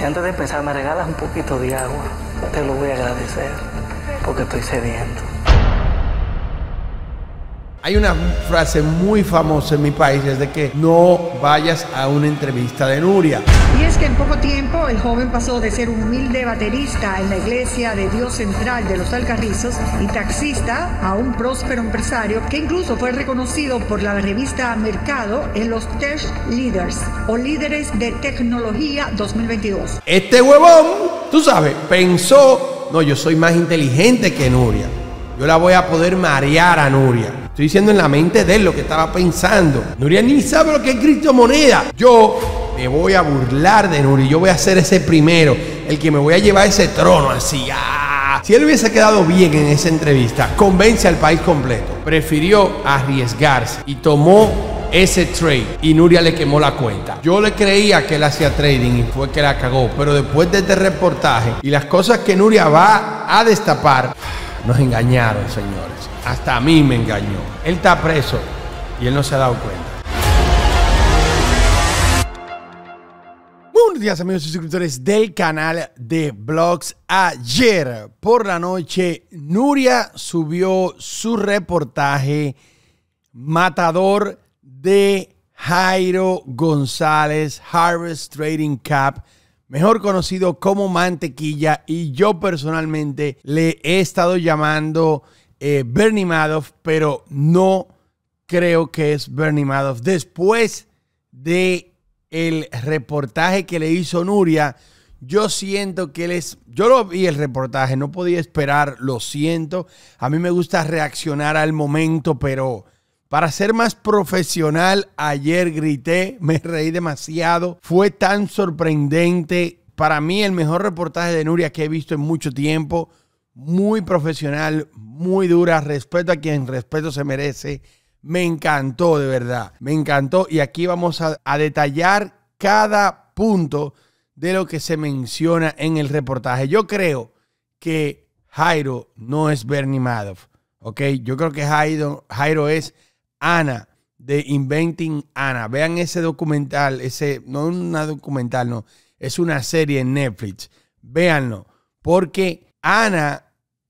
si antes de empezar me regalas un poquito de agua, te lo voy a agradecer, porque estoy cediendo. Hay una frase muy famosa en mi país, es de que no vayas a una entrevista de Nuria. Y es que en poco tiempo el joven pasó de ser un humilde baterista en la iglesia de Dios Central de los Alcarrizos y taxista a un próspero empresario que incluso fue reconocido por la revista Mercado en los Tech Leaders o Líderes de Tecnología 2022. Este huevón, tú sabes, pensó, no, yo soy más inteligente que Nuria. Yo la voy a poder marear a Nuria. Estoy diciendo en la mente de él lo que estaba pensando. Nuria ni sabe lo que es criptomoneda. Yo me voy a burlar de Nuri, yo voy a ser ese primero, el que me voy a llevar ese trono así. Ah. Si él hubiese quedado bien en esa entrevista, convence al país completo. Prefirió arriesgarse y tomó ese trade y Nuria le quemó la cuenta. Yo le creía que él hacía trading y fue que la cagó, pero después de este reportaje y las cosas que Nuria va a destapar, nos engañaron, señores. Hasta a mí me engañó. Él está preso y él no se ha dado cuenta. Buenos días amigos y suscriptores del canal de blogs. Ayer por la noche Nuria subió su reportaje Matador de Jairo González Harvest Trading Cap, mejor conocido como Mantequilla y yo personalmente le he estado llamando eh, Bernie Madoff, pero no creo que es Bernie Madoff después de el reportaje que le hizo Nuria. Yo siento que él yo lo vi el reportaje, no podía esperar, lo siento. A mí me gusta reaccionar al momento, pero para ser más profesional, ayer grité, me reí demasiado. Fue tan sorprendente. Para mí el mejor reportaje de Nuria que he visto en mucho tiempo. Muy profesional, muy dura, respeto a quien respeto se merece me encantó, de verdad. Me encantó. Y aquí vamos a, detallar cada punto de lo que se menciona en el reportaje. Yo creo que Jairo no es Bernie Madoff, ¿ok? Yo creo que Jairo, es Ana de Inventing Ana. Vean ese documental, ese, no una documental, no, es una serie en Netflix. Véanlo, porque Ana,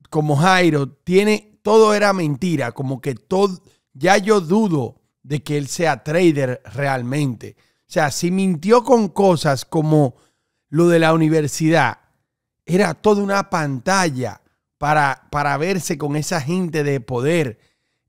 como Jairo, tiene, todo era mentira, como que todo, ya yo dudo de que él sea trader realmente. O sea, si mintió con cosas como lo de la universidad, era toda una pantalla para, para verse con esa gente de poder,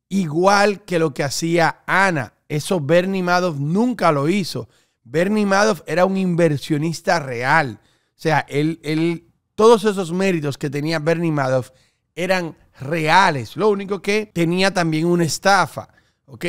igual que lo que hacía Ana. Eso Bernie Madoff nunca lo hizo. Bernie Madoff era un inversionista real. O sea, él, todos esos méritos que tenía Bernie Madoff eran reales. Lo único que tenía también una estafa, ¿ok?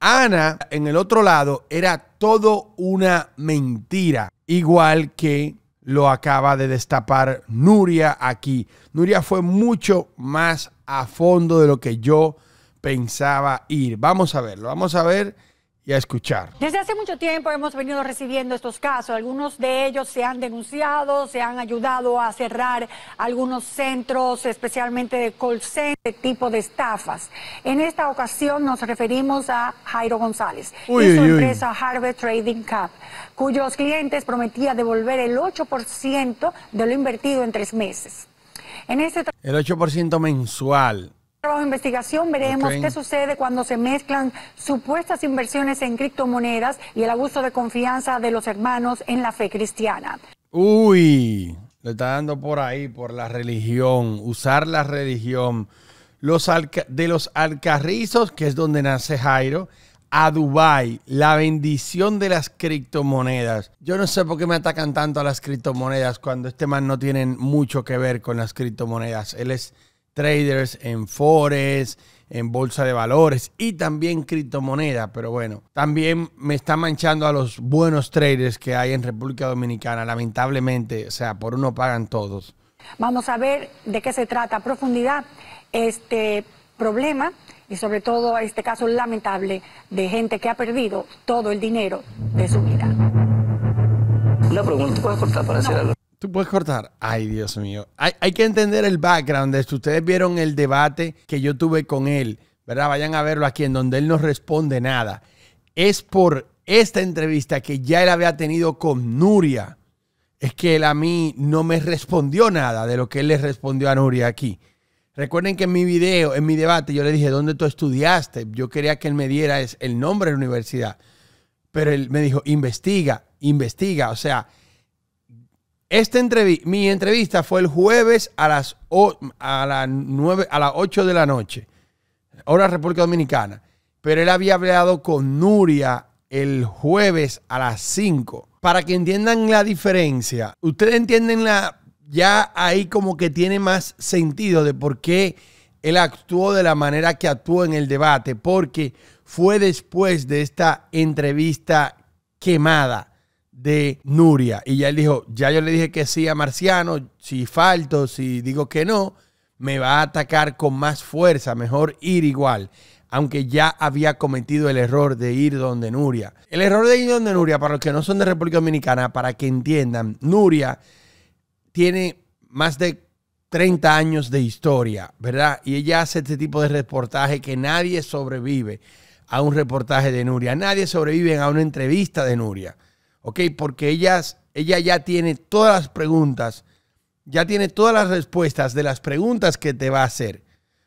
Ana, en el otro lado, era todo una mentira, igual que lo acaba de destapar Nuria aquí. Nuria fue mucho más a fondo de lo que yo pensaba ir. Vamos a verlo, vamos a ver y a escuchar. Desde hace mucho tiempo hemos venido recibiendo estos casos. Algunos de ellos se han denunciado, se han ayudado a cerrar algunos centros, especialmente de call center, tipo de estafas. En esta ocasión nos referimos a Jairo González y su empresa Harvest Trading Cup, cuyos clientes prometía devolver el 8% de lo invertido en tres meses. Este el 8% mensual trabajo de investigación, veremos qué sucede cuando se mezclan supuestas inversiones en criptomonedas y el abuso de confianza de los hermanos en la fe cristiana. Uy, le está dando por ahí, por la religión, usar la religión. Los de los alcarrizos, que es donde nace Jairo, a Dubai, la bendición de las criptomonedas. Yo no sé por qué me atacan tanto a las criptomonedas cuando este man no tiene mucho que ver con las criptomonedas. Él es traders en forex, en bolsa de valores y también criptomonedas, Pero bueno, también me está manchando a los buenos traders que hay en República Dominicana, lamentablemente. O sea, por uno pagan todos. Vamos a ver de qué se trata a profundidad este problema y sobre todo este caso lamentable de gente que ha perdido todo el dinero de su vida. Una pregunta, ¿puedes cortar para hacer algo? Tú puedes cortar. Ay, Dios mío. Hay, que entender el background de esto. Ustedes vieron el debate que yo tuve con él, ¿verdad? Vayan a verlo aquí, en donde él no responde nada. Es por esta entrevista que ya él había tenido con Nuria. Es que él a mí no me respondió nada de lo que él le respondió a Nuria aquí. Recuerden que en mi video, en mi debate, yo le dije, ¿dónde tú estudiaste? Yo quería que él me diera el nombre de la universidad. Pero él me dijo, investiga, investiga. O sea, mi entrevista fue el jueves a las, a, a las 8 de la noche, hora República Dominicana. Pero él había hablado con Nuria el jueves a las 5. Para que entiendan la diferencia, ustedes entienden la, ya ahí como que tiene más sentido de por qué él actuó de la manera que actuó en el debate, porque fue después de esta entrevista quemada de Nuria. Y ya él dijo, ya yo le dije que sí a Marciano, si falto, si digo que no, me va a atacar con más fuerza, mejor ir igual. Aunque ya había cometido el error de ir donde Nuria. El error de ir donde Nuria, para los que no son de República Dominicana, para que entiendan, Nuria tiene más de 30 años de historia, ¿verdad? Y ella hace este tipo de reportaje que nadie sobrevive a un reportaje de Nuria. Nadie sobrevive a una entrevista de Nuria. ¿ok? Porque ellas, ella ya tiene todas las preguntas, ya tiene todas las respuestas de las preguntas que te va a hacer,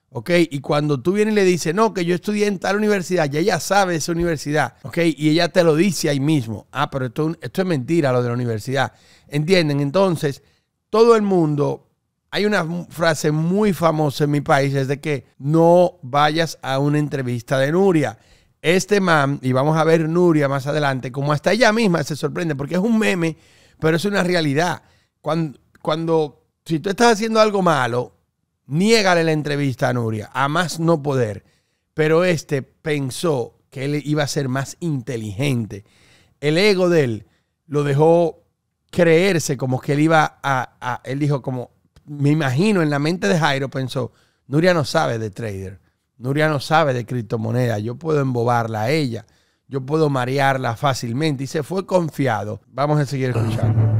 ¿ok? Y cuando tú vienes y le dices, no, que yo estudié en tal universidad, ya ella sabe esa universidad, ¿ok? Y ella te lo dice ahí mismo, ah, pero esto es mentira lo de la universidad, ¿entienden? Entonces, todo el mundo... Hay una frase muy famosa en mi país, es de que no vayas a una entrevista de Nuria este man, y vamos a ver Nuria más adelante, como hasta ella misma se sorprende, porque es un meme, pero es una realidad. Cuando, cuando si tú estás haciendo algo malo, niégale la entrevista a Nuria, a más no poder. Pero este pensó que él iba a ser más inteligente. El ego de él lo dejó creerse como que él iba a, a él dijo como, me imagino en la mente de Jairo pensó, Nuria no sabe de trader. Nuria no sabe de criptomonedas, yo puedo embobarla a ella, yo puedo marearla fácilmente y se fue confiado. Vamos a seguir escuchando.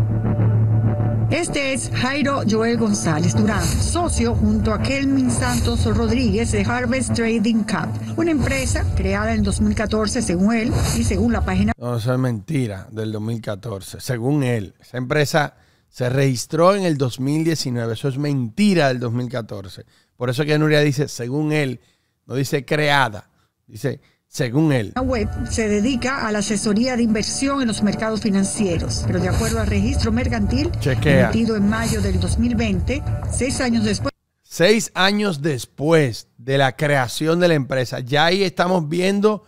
Este es Jairo Joel González Durán, socio junto a Kelmin Santos Rodríguez de Harvest Trading Cup, una empresa creada en 2014 según él y según la página... No, eso es mentira, del 2014, según él. Esa empresa se registró en el 2019, eso es mentira del 2014. Por eso que Nuria dice, según él, no dice creada, dice según él. La web se dedica a la asesoría de inversión en los mercados financieros, pero de acuerdo al registro mercantil Chequea. emitido en mayo del 2020, seis años después. Seis años después de la creación de la empresa, ya ahí estamos viendo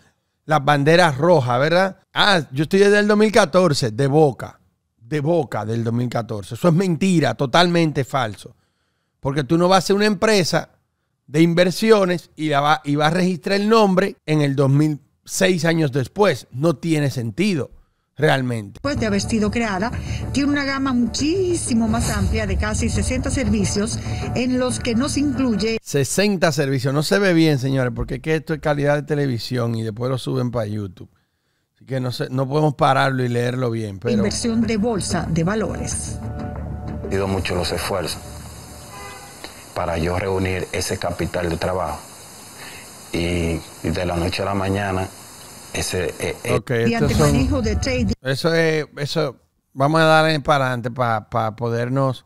las banderas rojas, ¿verdad? Ah, yo estoy desde el 2014, de boca, de boca del 2014. Eso es mentira, totalmente falso. Porque tú no vas a ser una empresa de inversiones y, va, y va a registrar el nombre en el 2006 años después. No tiene sentido realmente. Después pues de haber sido creada, tiene una gama muchísimo más amplia de casi 60 servicios en los que no se incluye... 60 servicios, no se ve bien señores, porque es que esto es calidad de televisión y después lo suben para YouTube. Así que no, se, no podemos pararlo y leerlo bien. Pero... Inversión de bolsa de valores. He mucho los esfuerzos para yo reunir ese capital de trabajo. Y, de la noche a la mañana, ese... Eh, eh, eso es... Eso, vamos a darle para adelante para, podernos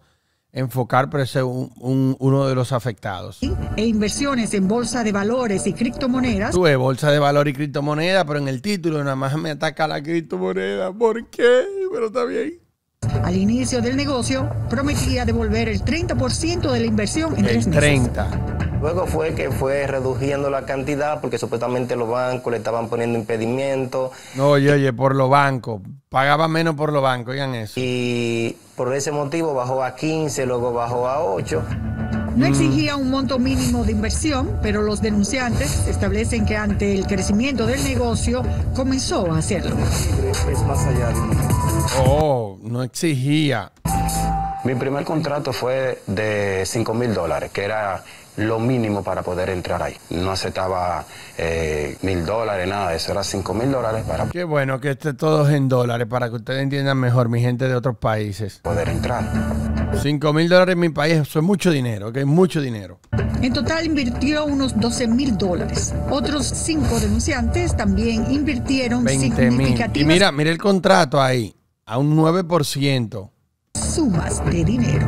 enfocar para ese un, uno de los afectados. E inversiones en bolsa de valores y criptomonedas. Tuve bolsa de valor y criptomonedas, pero en el título nada más me ataca la criptomoneda. ¿Por qué? Pero está bien. Al inicio del negocio prometía devolver el 30% de la inversión en el tres meses. 30. Luego fue que fue reduciendo la cantidad porque supuestamente los bancos le estaban poniendo impedimento. No, oye, oye, por los bancos. Pagaba menos por los bancos, oigan eso. Y por ese motivo bajó a 15, luego bajó a 8. No mm. exigía un monto mínimo de inversión, pero los denunciantes establecen que ante el crecimiento del negocio comenzó a hacerlo. Oh, no exigía. Mi primer contrato fue de 5 mil dólares, que era lo mínimo para poder entrar ahí. No aceptaba eh, mil dólares, nada, eso era cinco mil dólares para... Qué bueno que esté todo en dólares, para que ustedes entiendan mejor, mi gente de otros países. Poder entrar. Cinco mil dólares en mi país, eso es mucho dinero, que es mucho dinero. En total invirtió unos doce mil dólares. Otros cinco denunciantes también invirtieron significativamente Y mira, mira el contrato ahí, a un 9%. Sumas de dinero.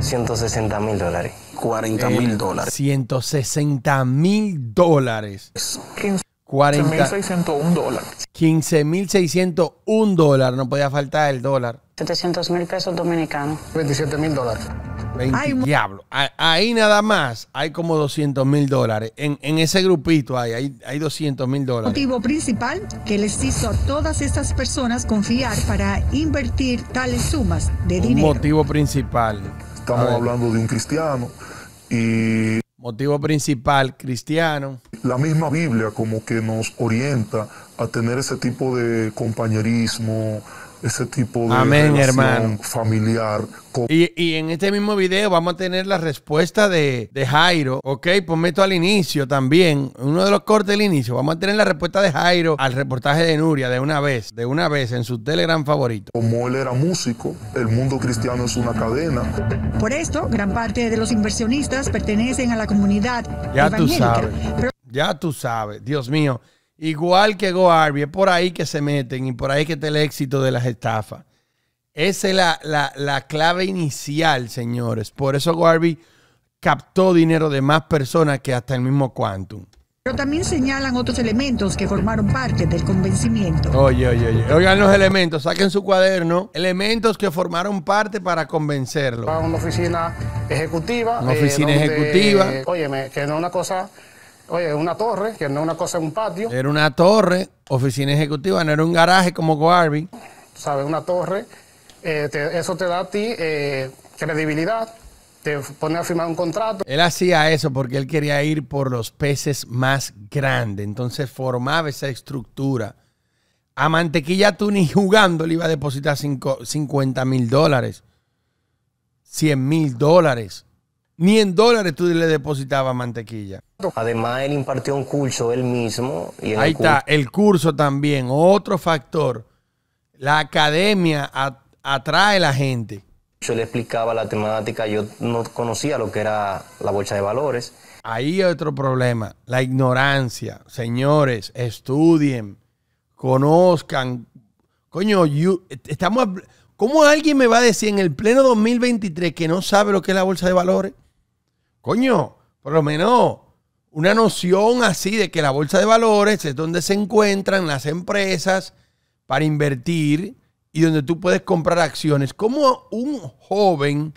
160 mil dólares. 40 mil dólares. 160 mil dólares. 15.601 dólares. un dólares. No podía faltar el dólar. 700 mil pesos dominicanos. 27 mil dólares. Ay, diablo. Ahí nada más hay como 200 mil dólares. En, ese grupito hay, hay, 200 mil dólares. Motivo principal que les hizo a todas estas personas confiar para invertir tales sumas de dinero. Motivo principal. Estamos hablando de un cristiano y Motivo principal, cristiano. La misma Biblia como que nos orienta a tener ese tipo de compañerismo, ese tipo de relación familiar. Y, y, en este mismo video vamos a tener la respuesta de, Jairo. Ok, pues meto al inicio también. Uno de los cortes del inicio. Vamos a tener la respuesta de Jairo al reportaje de Nuria de una vez, de una vez en su Telegram favorito. Como él era músico, el mundo cristiano es una cadena. Por esto, gran parte de los inversionistas pertenecen a la comunidad. Ya tú sabes. Ya tú sabes. Dios mío. Igual que GoArby, es por ahí que se meten y por ahí que está el éxito de las estafas. Esa es la, clave inicial, señores. Por eso GoArby captó dinero de más personas que hasta el mismo Quantum. Pero también señalan otros elementos que formaron parte del convencimiento. Oye, oye, oye. Oigan los elementos, saquen su cuaderno. Elementos que formaron parte para convencerlo. Una oficina ejecutiva. Una oficina eh, ejecutiva. Oye, eh, óyeme, que no es una cosa Oye, una torre, que no es una cosa, es un patio. Era una torre, oficina ejecutiva, no era un garaje como Garvey. ¿Sabes? Una torre. Eh, eso te da a ti eh, credibilidad, te pone a firmar un contrato. Él hacía eso porque él quería ir por los peces más grandes, entonces formaba esa estructura. A Mantequilla tú ni jugando le iba a depositar 50 mil dólares, 100 mil dólares ni en dólares tú le depositabas mantequilla. Además, él impartió un curso él mismo. Ahí está, el curso también, otro factor. La academia atrae a la gente. Yo le explicaba la temática, yo no conocía lo que era la bolsa de valores. Ahí hay otro problema, la ignorancia. Señores, estudien, conozcan. Coño, estamos... ¿Cómo alguien me va a decir en el pleno 2023 que no sabe lo que es la bolsa de valores? coño, por lo menos una noción así de que la bolsa de valores es donde se encuentran las empresas para invertir y donde tú puedes comprar acciones. ¿Cómo un joven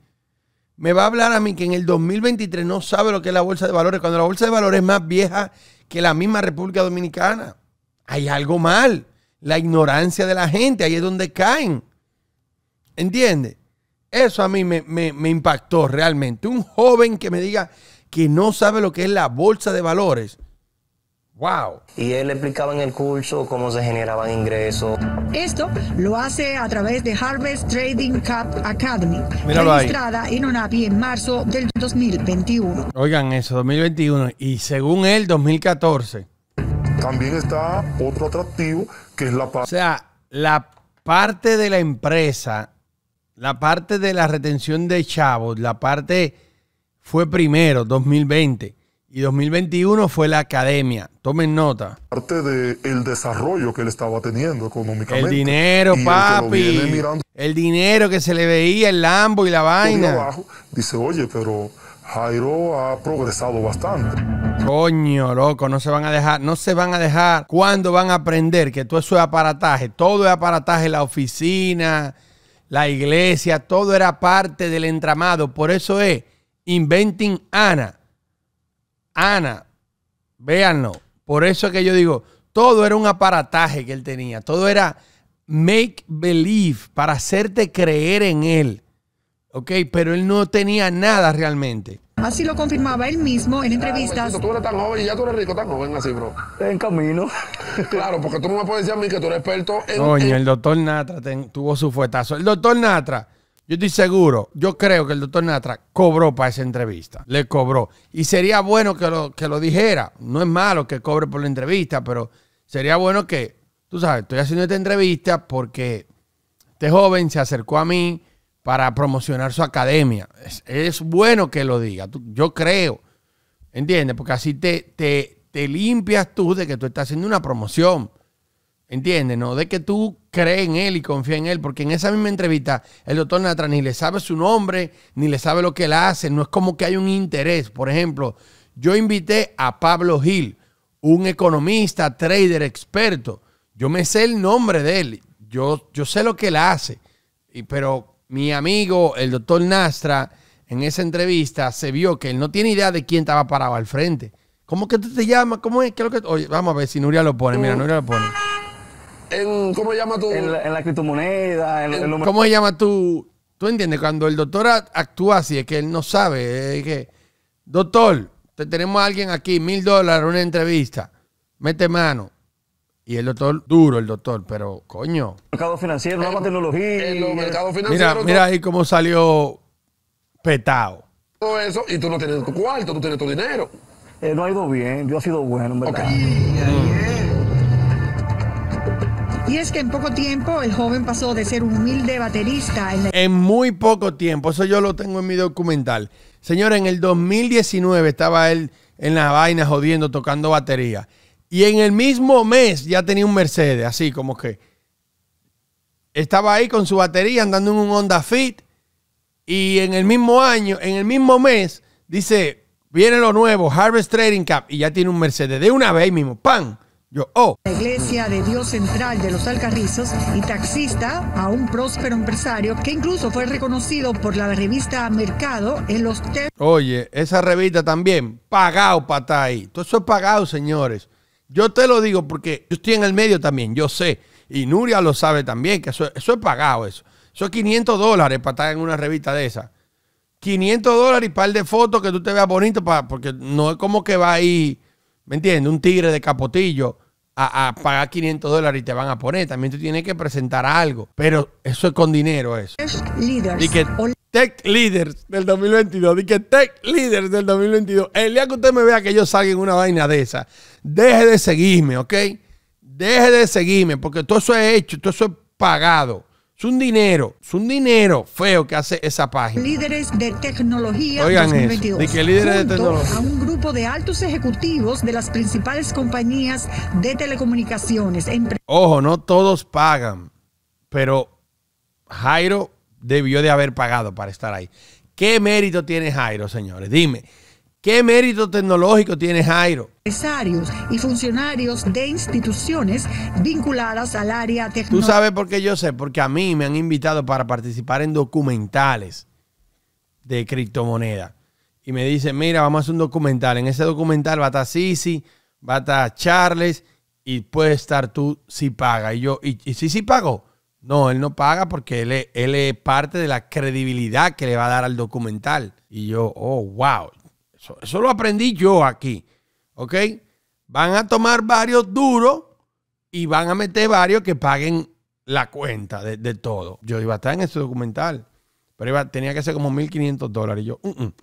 me va a hablar a mí que en el 2023 no sabe lo que es la bolsa de valores, cuando la bolsa de valores es más vieja que la misma República Dominicana? Hay algo mal. La ignorancia de la gente, ahí es donde caen. ¿Entiendes? Eso a mí me, impactó realmente. Un joven que me diga que no sabe lo que es la bolsa de valores. ¡Wow! Y él explicaba en el curso cómo se generaban ingresos. Esto lo hace a través de Harvest Trading Cup Academy, Míralo registrada en ONAPI en marzo del 2021. Oigan eso, 2021. Y según él, 2014. También está otro atractivo que es la parte. O sea, la parte de la empresa la parte de la retención de chavos, la parte fue primero, 2020 y 2021 fue la academia. Tomen nota. Parte del desarrollo que él estaba teniendo económicamente. El dinero, papi. El, dinero que se le veía, el Lambo y la vaina. dice, oye, pero Jairo ha progresado bastante. Coño, loco, no se van a dejar, no se van a dejar. ¿Cuándo van a aprender que todo eso es aparataje? Todo es aparataje, la oficina, la iglesia, todo era parte del entramado. Por eso es Inventing Ana. Ana, véanlo. Por eso es que yo digo, todo era un aparataje que él tenía. Todo era make believe para hacerte creer en él. ¿Ok? Pero él no tenía nada realmente. Así lo confirmaba él mismo en entrevistas. Pues, tú eres tan joven y ya tú eres rico, tan joven así, bro. En camino. claro, porque tú no me puedes decir a mí que tú eres experto en. Coño, el doctor Natra tuvo su fuetazo. El doctor Natra. Yo estoy seguro, yo creo que el doctor Natra cobró para esa entrevista, le cobró. Y sería bueno que lo, que lo dijera. No es malo que cobre por la entrevista, pero sería bueno que, tú sabes, estoy haciendo esta entrevista porque este joven se acercó a mí, para promocionar su academia. Es, bueno que lo diga, yo creo. ¿Entiendes? Porque así te, te, limpias tú de que tú estás haciendo una promoción. ¿Entiendes? No de que tú crees en él y confías en él, porque en esa misma entrevista el doctor Natra ni le sabe su nombre, ni le sabe lo que él hace, no es como que hay un interés. Por ejemplo, yo invité a Pablo Gil, un economista, trader, experto. Yo me sé el nombre de él, yo, yo sé lo que él hace, pero mi amigo, el doctor Nastra, en esa entrevista se vio que él no tiene idea de quién estaba parado al frente. ¿Cómo que tú te llamas? ¿Cómo es? que... vamos a ver si Nuria lo pone. Mira, mm. Nuria lo pone. ¿Cómo se llama tú? En, la, criptomoneda. En, ¿Cómo se llama tú? ¿Tú entiendes? Cuando el doctor actúa así, es que él no sabe. doctor, te tenemos a alguien aquí, mil dólares, una entrevista. Mete mano. Y el doctor, duro el doctor, pero coño. Mercado financiero, nueva eh, tecnología. Eh, mira, mira ahí cómo salió petado. Todo eso, y tú no tienes tu cuarto, tú tienes tu dinero. Eh, no ha ido bien, yo ha sido bueno, verdad. Mm. Y es que en poco tiempo el joven pasó de ser un humilde baterista. En, muy poco tiempo, eso yo lo tengo en mi documental. Señora, en el 2019 estaba él en las vainas jodiendo, tocando batería. Y en el mismo mes ya tenía un Mercedes, así como que estaba ahí con su batería andando en un Honda Fit. Y en el mismo año, en el mismo mes, dice, viene lo nuevo, Harvest Trading cap y ya tiene un Mercedes. De una vez mismo, ¡pam! Yo, oh. La iglesia de Dios Central de los Alcarrizos y taxista a un próspero empresario que incluso fue reconocido por la revista Mercado en los... Oye, esa revista también, pagado para estar ahí. Todo eso es pagado, señores. Yo te lo digo porque yo estoy en el medio también, yo sé. Y Nuria lo sabe también, que eso, eso es pagado, eso. Eso es 500 dólares para estar en una revista de esa. 500 dólares y par de fotos que tú te veas bonito, para, porque no es como que va ahí, ¿me entiendes? Un tigre de capotillo a, pagar 500 dólares y te van a poner. También tú tienes que presentar algo. Pero eso es con dinero, eso. Y que Tech Leaders del 2022. que Tech Leaders del 2022. El día que usted me vea que yo salga en una vaina de esa, deje de seguirme, ¿ok? Deje de seguirme, porque todo eso es hecho, todo eso es pagado. Es un dinero, es un dinero feo que hace esa página. Líderes de tecnología 2022. líderes de tecnología. A un grupo de altos ejecutivos de las principales compañías de telecomunicaciones. Ojo, no todos pagan, pero Jairo debió de haber pagado para estar ahí. ¿Qué mérito tiene Jairo, señores? Dime. ¿Qué mérito tecnológico tiene Jairo? Empresarios y funcionarios de instituciones vinculadas al área tecnológica. Tú sabes por qué yo sé, porque a mí me han invitado para participar en documentales de criptomonedas. Y me dicen, mira, vamos a hacer un documental. En ese documental va a estar Sisi, va a estar Charles y puede estar tú si paga. Y yo, ¿y, sí sí pago? No, él no paga porque él es, parte de la credibilidad que le va a dar al documental. Y yo, oh, wow. Eso, lo aprendí yo aquí. ¿Ok? Van a tomar varios duros y van a meter varios que paguen la cuenta de, todo. Yo iba a estar en ese documental, pero iba, tenía que ser como 1.500 dólares. Y yo, uh -uh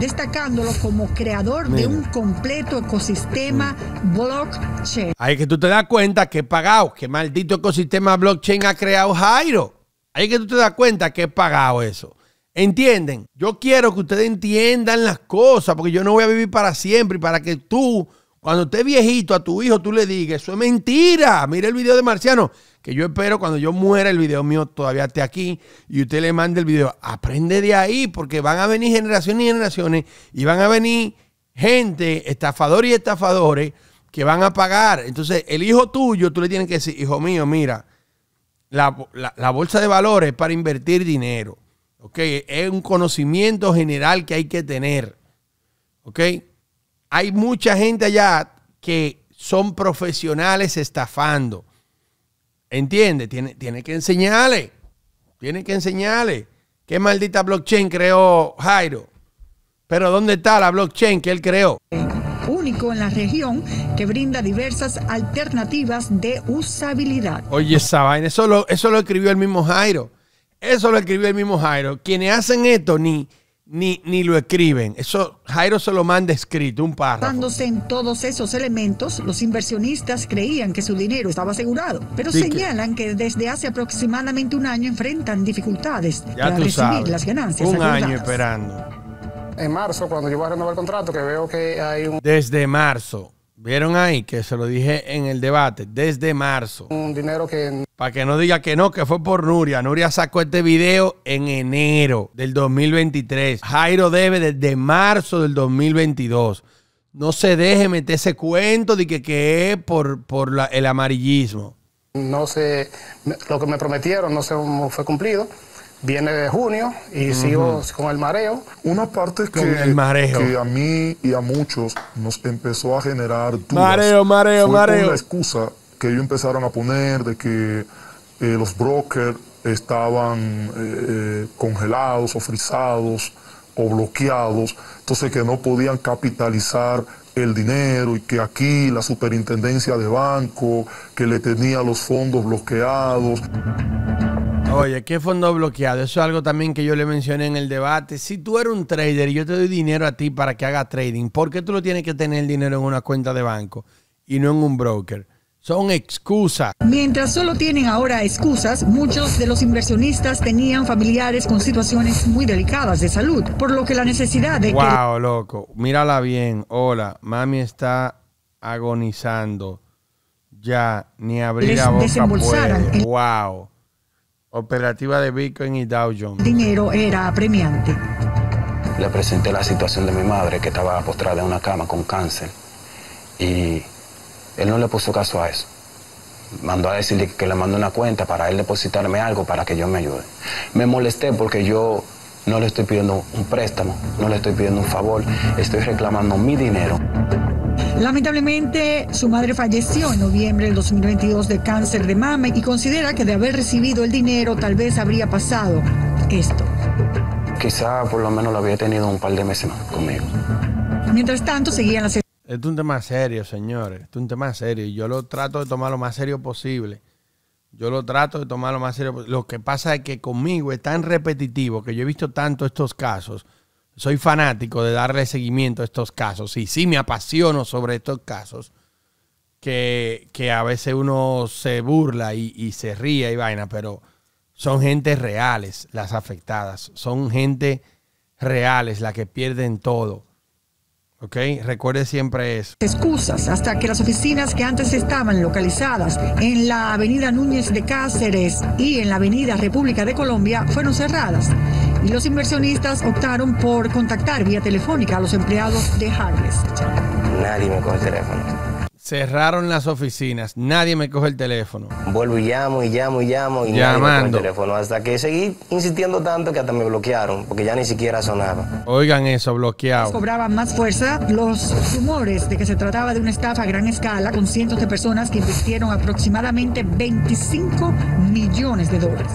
destacándolo como creador de un completo ecosistema blockchain. Ahí que tú te das cuenta que pagado, que maldito ecosistema blockchain ha creado Jairo. Ahí que tú te das cuenta que he pagado eso. ¿Entienden? Yo quiero que ustedes entiendan las cosas, porque yo no voy a vivir para siempre y para que tú cuando usted viejito a tu hijo, tú le digas, eso es mentira. Mira el video de Marciano, que yo espero cuando yo muera el video mío todavía esté aquí y usted le mande el video. Aprende de ahí, porque van a venir generaciones y generaciones y van a venir gente, estafadores y estafadores, que van a pagar. Entonces, el hijo tuyo, tú le tienes que decir, hijo mío, mira, la, la bolsa de valores es para invertir dinero. ¿Ok? Es un conocimiento general que hay que tener. ¿Ok? hay mucha gente allá que son profesionales estafando. Entiende, Tiene, tiene que enseñarle. Tiene que enseñarle. ¿Qué maldita blockchain creó Jairo? Pero ¿dónde está la blockchain que él creó? Único en la región que brinda diversas alternativas de usabilidad. Oye, esa vaina, eso lo escribió el mismo Jairo. Eso lo escribió el mismo Jairo. Quienes hacen esto ni ni, ni lo escriben. Eso Jairo se lo manda escrito, un párrafo. basándose en todos esos elementos, los inversionistas creían que su dinero estaba asegurado, pero señalan que... desde hace aproximadamente un año enfrentan dificultades para recibir las ganancias. Un año esperando. En marzo, cuando yo voy a renovar contrato, que veo que hay un... Desde marzo. Vieron ahí que se lo dije en el debate, desde marzo. Un dinero que... Para que no diga que no, que fue por Nuria. Nuria sacó este video en enero del 2023. Jairo debe desde marzo del 2022. No se deje meter ese cuento de que, que es por, por el amarillismo. No sé, lo que me prometieron no se fue cumplido viene de junio y sigo con el mareo. Una parte que, que a mí y a muchos nos empezó a generar dudas. Mareo, mareo, mareo. la excusa que ellos empezaron a poner de que eh, los brokers estaban eh, eh, congelados o frisados o bloqueados, entonces que no podían capitalizar el dinero y que aquí la superintendencia de banco que le tenía los fondos bloqueados. Oye, ¿qué fondo bloqueado? Eso es algo también que yo le mencioné en el debate. Si tú eres un trader y yo te doy dinero a ti para que haga trading, ¿por qué tú lo tienes que tener el dinero en una cuenta de banco y no en un broker? son excusas. Mientras solo tienen ahora excusas, muchos de los inversionistas tenían familiares con situaciones muy delicadas de salud, por lo que la necesidad de... ¡Wow, loco! Mírala bien. Hola, mami está agonizando. Ya, ni abrir la boca puede. ¡Wow! Operativa de Bitcoin y Dow Jones. Dinero era apremiante. Le presenté la situación de mi madre que estaba postrada en una cama con cáncer y él no le puso caso a eso. Mandó a decirle que le mandó una cuenta para él depositarme algo para que yo me ayude. Me molesté porque yo no le estoy pidiendo un préstamo, no le estoy pidiendo un favor, estoy reclamando mi dinero. Lamentablemente, su madre falleció en noviembre del 2022 de cáncer de mama y considera que de haber recibido el dinero tal vez habría pasado esto. Quizá por lo menos lo había tenido un par de meses más conmigo. Mientras tanto, seguían las... Es un tema serio, señores. Es un tema serio. Yo lo trato de tomar lo más serio posible. Yo lo trato de tomar más serio. Lo que pasa es que conmigo es tan repetitivo que yo he visto tanto estos casos soy fanático de darle seguimiento a estos casos y sí me apasiono sobre estos casos, que, que a veces uno se burla y, se ríe y vaina, pero son gentes reales las afectadas, son gente reales las que pierden todo. ¿ok? Recuerde siempre eso. Excusas hasta que las oficinas que antes estaban localizadas en la avenida Núñez de Cáceres y en la avenida República de Colombia fueron cerradas y los inversionistas optaron por contactar vía telefónica a los empleados de Harles. Nadie me coge el teléfono Cerraron las oficinas, nadie me coge el teléfono. Vuelvo y llamo y llamo y llamo y Llamando. nadie me el teléfono. Hasta que seguí insistiendo tanto que hasta me bloquearon, porque ya ni siquiera sonaba. Oigan eso, bloqueado. Cobraban más fuerza los rumores de que se trataba de una estafa a gran escala con cientos de personas que invirtieron aproximadamente 25 millones de dólares.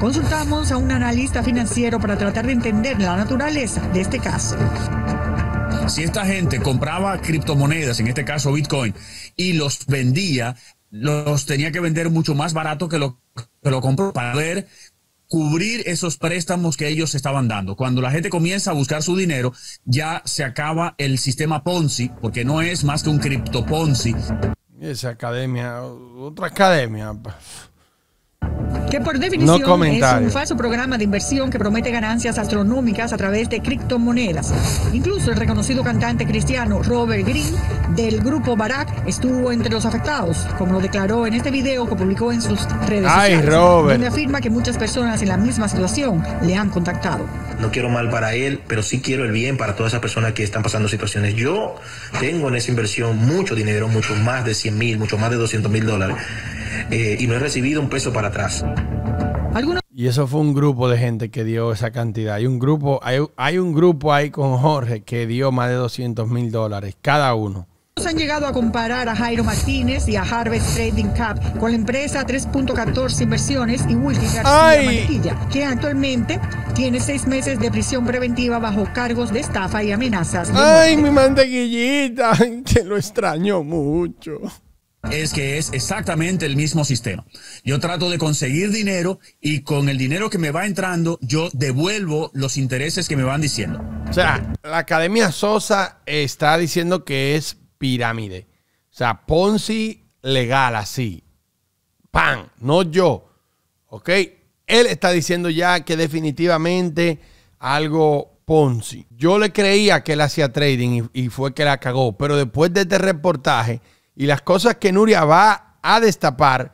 Consultamos a un analista financiero para tratar de entender la naturaleza de este caso. Si esta gente compraba criptomonedas, en este caso Bitcoin, y los vendía, los tenía que vender mucho más barato que lo que compró para poder cubrir esos préstamos que ellos estaban dando. Cuando la gente comienza a buscar su dinero, ya se acaba el sistema Ponzi, porque no es más que un cripto Ponzi. Esa academia, otra academia que por definición es un falso programa de inversión que promete ganancias astronómicas a través de criptomonedas. Incluso el reconocido cantante cristiano Robert Green del grupo Barack estuvo entre los afectados, como lo declaró en este video que publicó en sus redes Ay, sociales, Robert. donde afirma que muchas personas en la misma situación le han contactado. No quiero mal para él, pero sí quiero el bien para todas esas personas que están pasando situaciones. Yo tengo en esa inversión mucho dinero, mucho más de 100 mil, mucho más de 200 mil dólares eh, y no he recibido un peso para atrás. Y eso fue un grupo de gente que dio esa cantidad. Hay un grupo, hay, hay un grupo ahí con Jorge que dio más de 200 mil dólares cada uno han llegado a comparar a Jairo Martínez y a Harvest Trading Cup con la empresa 3.14 Inversiones y Wilkin García que actualmente tiene seis meses de prisión preventiva bajo cargos de estafa y amenazas. ¡Ay, mi mantequillita! que lo extraño mucho es que es exactamente el mismo sistema. Yo trato de conseguir dinero y con el dinero que me va entrando, yo devuelvo los intereses que me van diciendo. O sea, la Academia Sosa está diciendo que es pirámide. O sea, Ponzi legal, así. Pan, no yo. ¿Ok? Él está diciendo ya que definitivamente algo Ponzi. Yo le creía que él hacía trading y, y fue que la cagó, pero después de este reportaje y las cosas que Nuria va a destapar,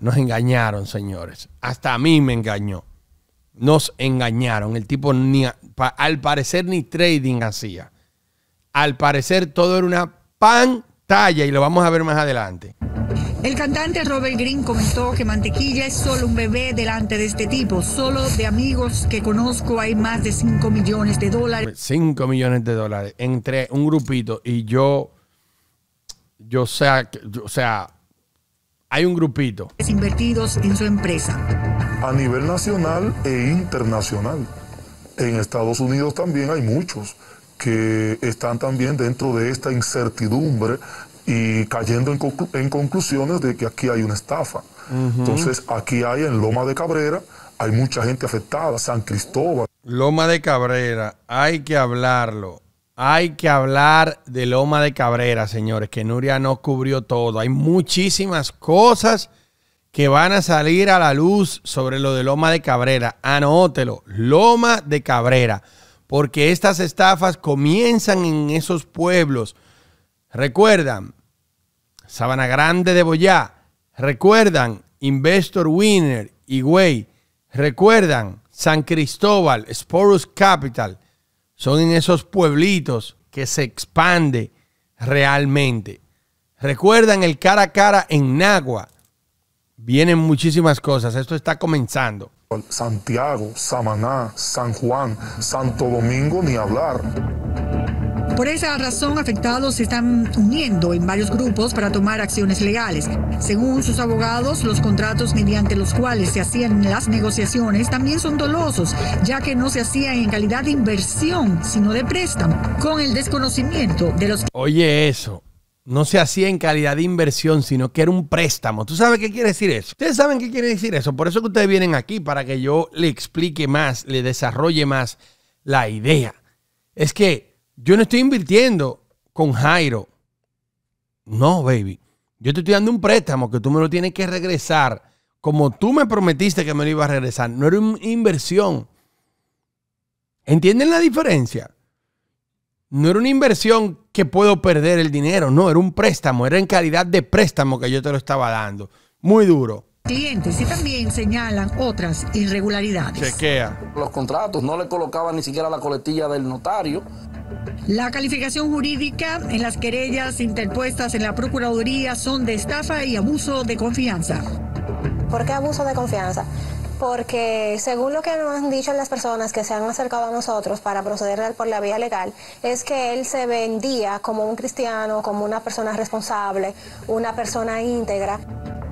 nos engañaron, señores. Hasta a mí me engañó. Nos engañaron. El tipo ni, al parecer ni trading hacía. Al parecer todo era una pantalla y lo vamos a ver más adelante. El cantante Robert Green comentó que Mantequilla es solo un bebé delante de este tipo. Solo de amigos que conozco hay más de 5 millones de dólares. 5 millones de dólares entre un grupito y yo yo o sea, hay un grupito. Invertidos en su empresa. A nivel nacional e internacional. En Estados Unidos también hay muchos que están también dentro de esta incertidumbre y cayendo en, conclusiones de que aquí hay una estafa. Entonces, aquí hay en Loma de Cabrera, hay mucha gente afectada, San Cristóbal. Loma de Cabrera, hay que hablarlo. Hay que hablar de Loma de Cabrera, señores, que Nuria no cubrió todo. Hay muchísimas cosas que van a salir a la luz sobre lo de Loma de Cabrera. Anótelo, Loma de Cabrera, porque estas estafas comienzan en esos pueblos. Recuerdan, Sabana Grande de Boyá, recuerdan, Investor Winner, Higüey, recuerdan, San Cristóbal, Sporus Capital, son en esos pueblitos que se expande realmente. Recuerdan el cara a cara en Nagua. Vienen muchísimas cosas, esto está comenzando. Santiago, Samaná, San Juan, Santo Domingo, ni hablar. Por esa razón, afectados se están uniendo en varios grupos para tomar acciones legales. Según sus abogados, los contratos mediante los cuales se hacían las negociaciones también son dolosos, ya que no se hacían en calidad de inversión, sino de préstamo, con el desconocimiento de los... Oye eso. No se hacía en calidad de inversión, sino que era un préstamo. ¿Tú sabes qué quiere decir eso? Ustedes saben qué quiere decir eso. Por eso que ustedes vienen aquí, para que yo le explique más, le desarrolle más la idea. Es que yo no estoy invirtiendo con Jairo. No, baby. Yo te estoy dando un préstamo que tú me lo tienes que regresar. Como tú me prometiste que me lo ibas a regresar. No era una inversión. ¿Entienden la diferencia? No era una inversión que puedo perder el dinero. No, era un préstamo. Era en calidad de préstamo que yo te lo estaba dando. Muy duro clientes y también señalan otras irregularidades. Chequea. Los contratos no le colocaban ni siquiera la coletilla del notario. La calificación jurídica en las querellas interpuestas en la Procuraduría son de estafa y abuso de confianza. ¿Por qué abuso de confianza? porque según lo que nos han dicho las personas que se han acercado a nosotros para proceder por la vía legal, es que él se vendía como un cristiano, como una persona responsable, una persona íntegra.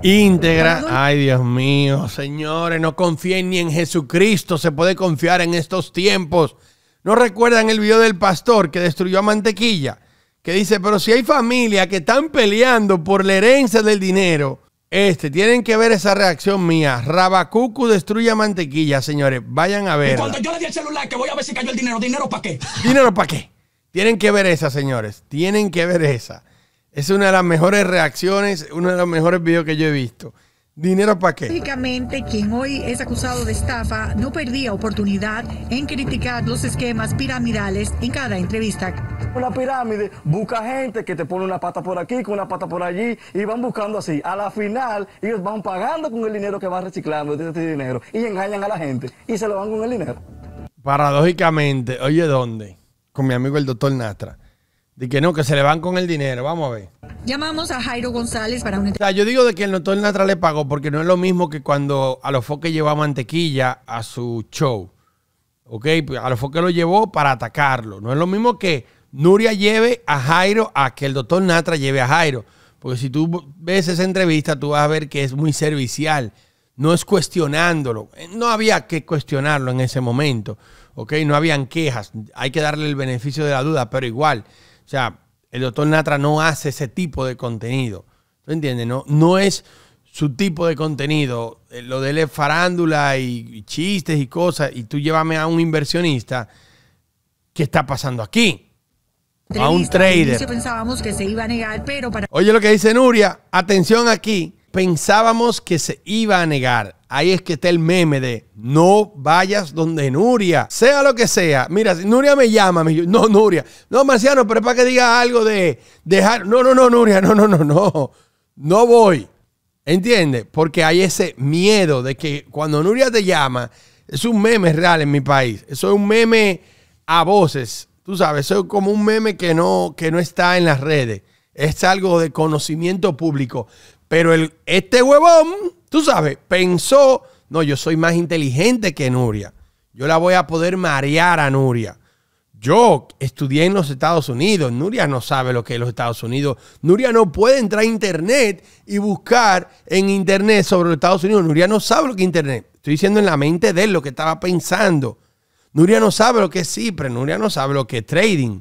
Íntegra, ay Dios mío, señores, no confíen ni en Jesucristo, se puede confiar en estos tiempos. ¿No recuerdan el video del pastor que destruyó a Mantequilla? Que dice, pero si hay familias que están peleando por la herencia del dinero, este, tienen que ver esa reacción mía. Rabacucu destruye a mantequilla, señores. Vayan a ver. Cuando yo le di el celular, que voy a ver si cayó el dinero. ¿Dinero para qué? ¿Dinero para qué? Tienen que ver esa, señores. Tienen que ver esa. Es una de las mejores reacciones, uno de los mejores videos que yo he visto. ¿Dinero para qué? Lógicamente, quien hoy es acusado de estafa no perdía oportunidad en criticar los esquemas piramidales en cada entrevista. Una pirámide busca gente que te pone una pata por aquí, con una pata por allí, y van buscando así. A la final, ellos van pagando con el dinero que van reciclando de este dinero y engañan a la gente y se lo van con el dinero. Paradójicamente, oye, ¿dónde? Con mi amigo el doctor Nastra. De que no, que se le van con el dinero. Vamos a ver. Llamamos a Jairo González para una yo digo de que el doctor Natra le pagó porque no es lo mismo que cuando a los foques llevaba mantequilla a su show. ¿Ok? Pues, a los lo llevó para atacarlo. No es lo mismo que Nuria lleve a Jairo a que el doctor Natra lleve a Jairo. Porque si tú ves esa entrevista, tú vas a ver que es muy servicial. No es cuestionándolo. Eh, no había que cuestionarlo en ese momento. ¿Ok? No habían quejas. Hay que darle el beneficio de la duda, pero igual o sea, el doctor Natra no hace ese tipo de contenido. ¿Tú entiendes? No, no es su tipo de contenido. Eh, lo de él es farándula y, chistes y cosas. Y tú llévame a un inversionista. ¿Qué está pasando aquí? A un trader. pero Oye lo que dice Nuria. Atención aquí. Pensábamos que se iba a negar. Ahí es que está el meme de no vayas donde Nuria, sea lo que sea. Mira, si Nuria me llama, no, Nuria. No, Marciano, pero para que diga algo de dejar. No, no, no, Nuria, no, no, no, no. No voy. ¿Entiendes? Porque hay ese miedo de que cuando Nuria te llama, es un meme real en mi país. Eso es un meme a voces. Tú sabes, eso es como un meme que no, que no está en las redes. Es algo de conocimiento público. Pero el, este huevón tú sabes, pensó, no, yo soy más inteligente que Nuria. Yo la voy a poder marear a Nuria. Yo estudié en los Estados Unidos. Nuria no sabe lo que es los Estados Unidos. Nuria no puede entrar a Internet y buscar en Internet sobre los Estados Unidos. Nuria no sabe lo que es Internet. Estoy diciendo en la mente de él lo que estaba pensando. Nuria no sabe lo que es Cipre. Nuria no sabe lo que es trading.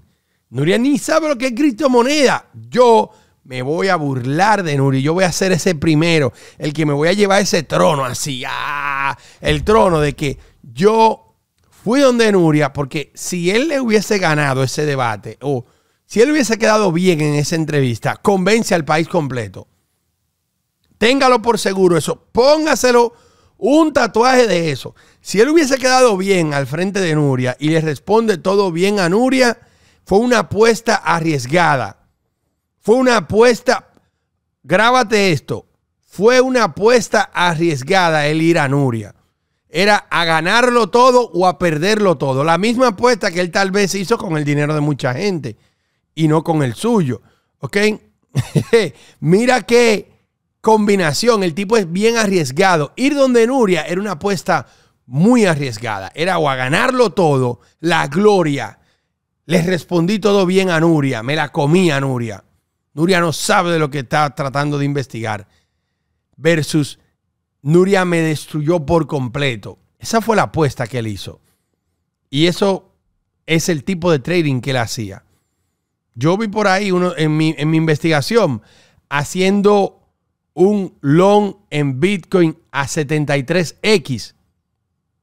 Nuria ni sabe lo que es criptomoneda. Yo me voy a burlar de Nuria, Yo voy a ser ese primero, el que me voy a llevar ese trono así. Ah, el trono de que yo fui donde Nuria, porque si él le hubiese ganado ese debate, o si él hubiese quedado bien en esa entrevista, convence al país completo. Téngalo por seguro eso. Póngaselo un tatuaje de eso. Si él hubiese quedado bien al frente de Nuria y le responde todo bien a Nuria, fue una apuesta arriesgada fue una apuesta, grábate esto, fue una apuesta arriesgada el ir a Nuria. Era a ganarlo todo o a perderlo todo. La misma apuesta que él tal vez hizo con el dinero de mucha gente y no con el suyo. ¿Ok? Mira qué combinación. El tipo es bien arriesgado. Ir donde Nuria era una apuesta muy arriesgada. Era o a ganarlo todo, la gloria. Les respondí todo bien a Nuria. Me la comí a Nuria. Nuria no sabe de lo que está tratando de investigar. Versus Nuria me destruyó por completo. Esa fue la apuesta que él hizo. Y eso es el tipo de trading que él hacía. Yo vi por ahí uno, en, mi, en mi investigación haciendo un long en Bitcoin a 73X. O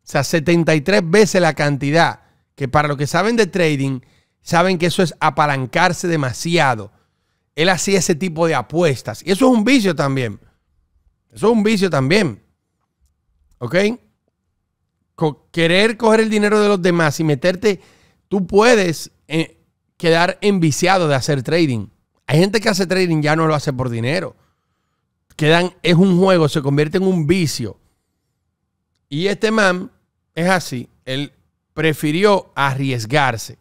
sea, 73 veces la cantidad. Que para los que saben de trading, saben que eso es apalancarse demasiado él hacía ese tipo de apuestas. Y eso es un vicio también. Eso es un vicio también. ¿Ok? querer coger el dinero de los demás y meterte, tú puedes quedar eh, quedar enviciado de hacer trading. Hay gente que hace trading ya no lo hace por dinero. Quedan, es un juego, se convierte en un vicio. Y este man es así. Él prefirió arriesgarse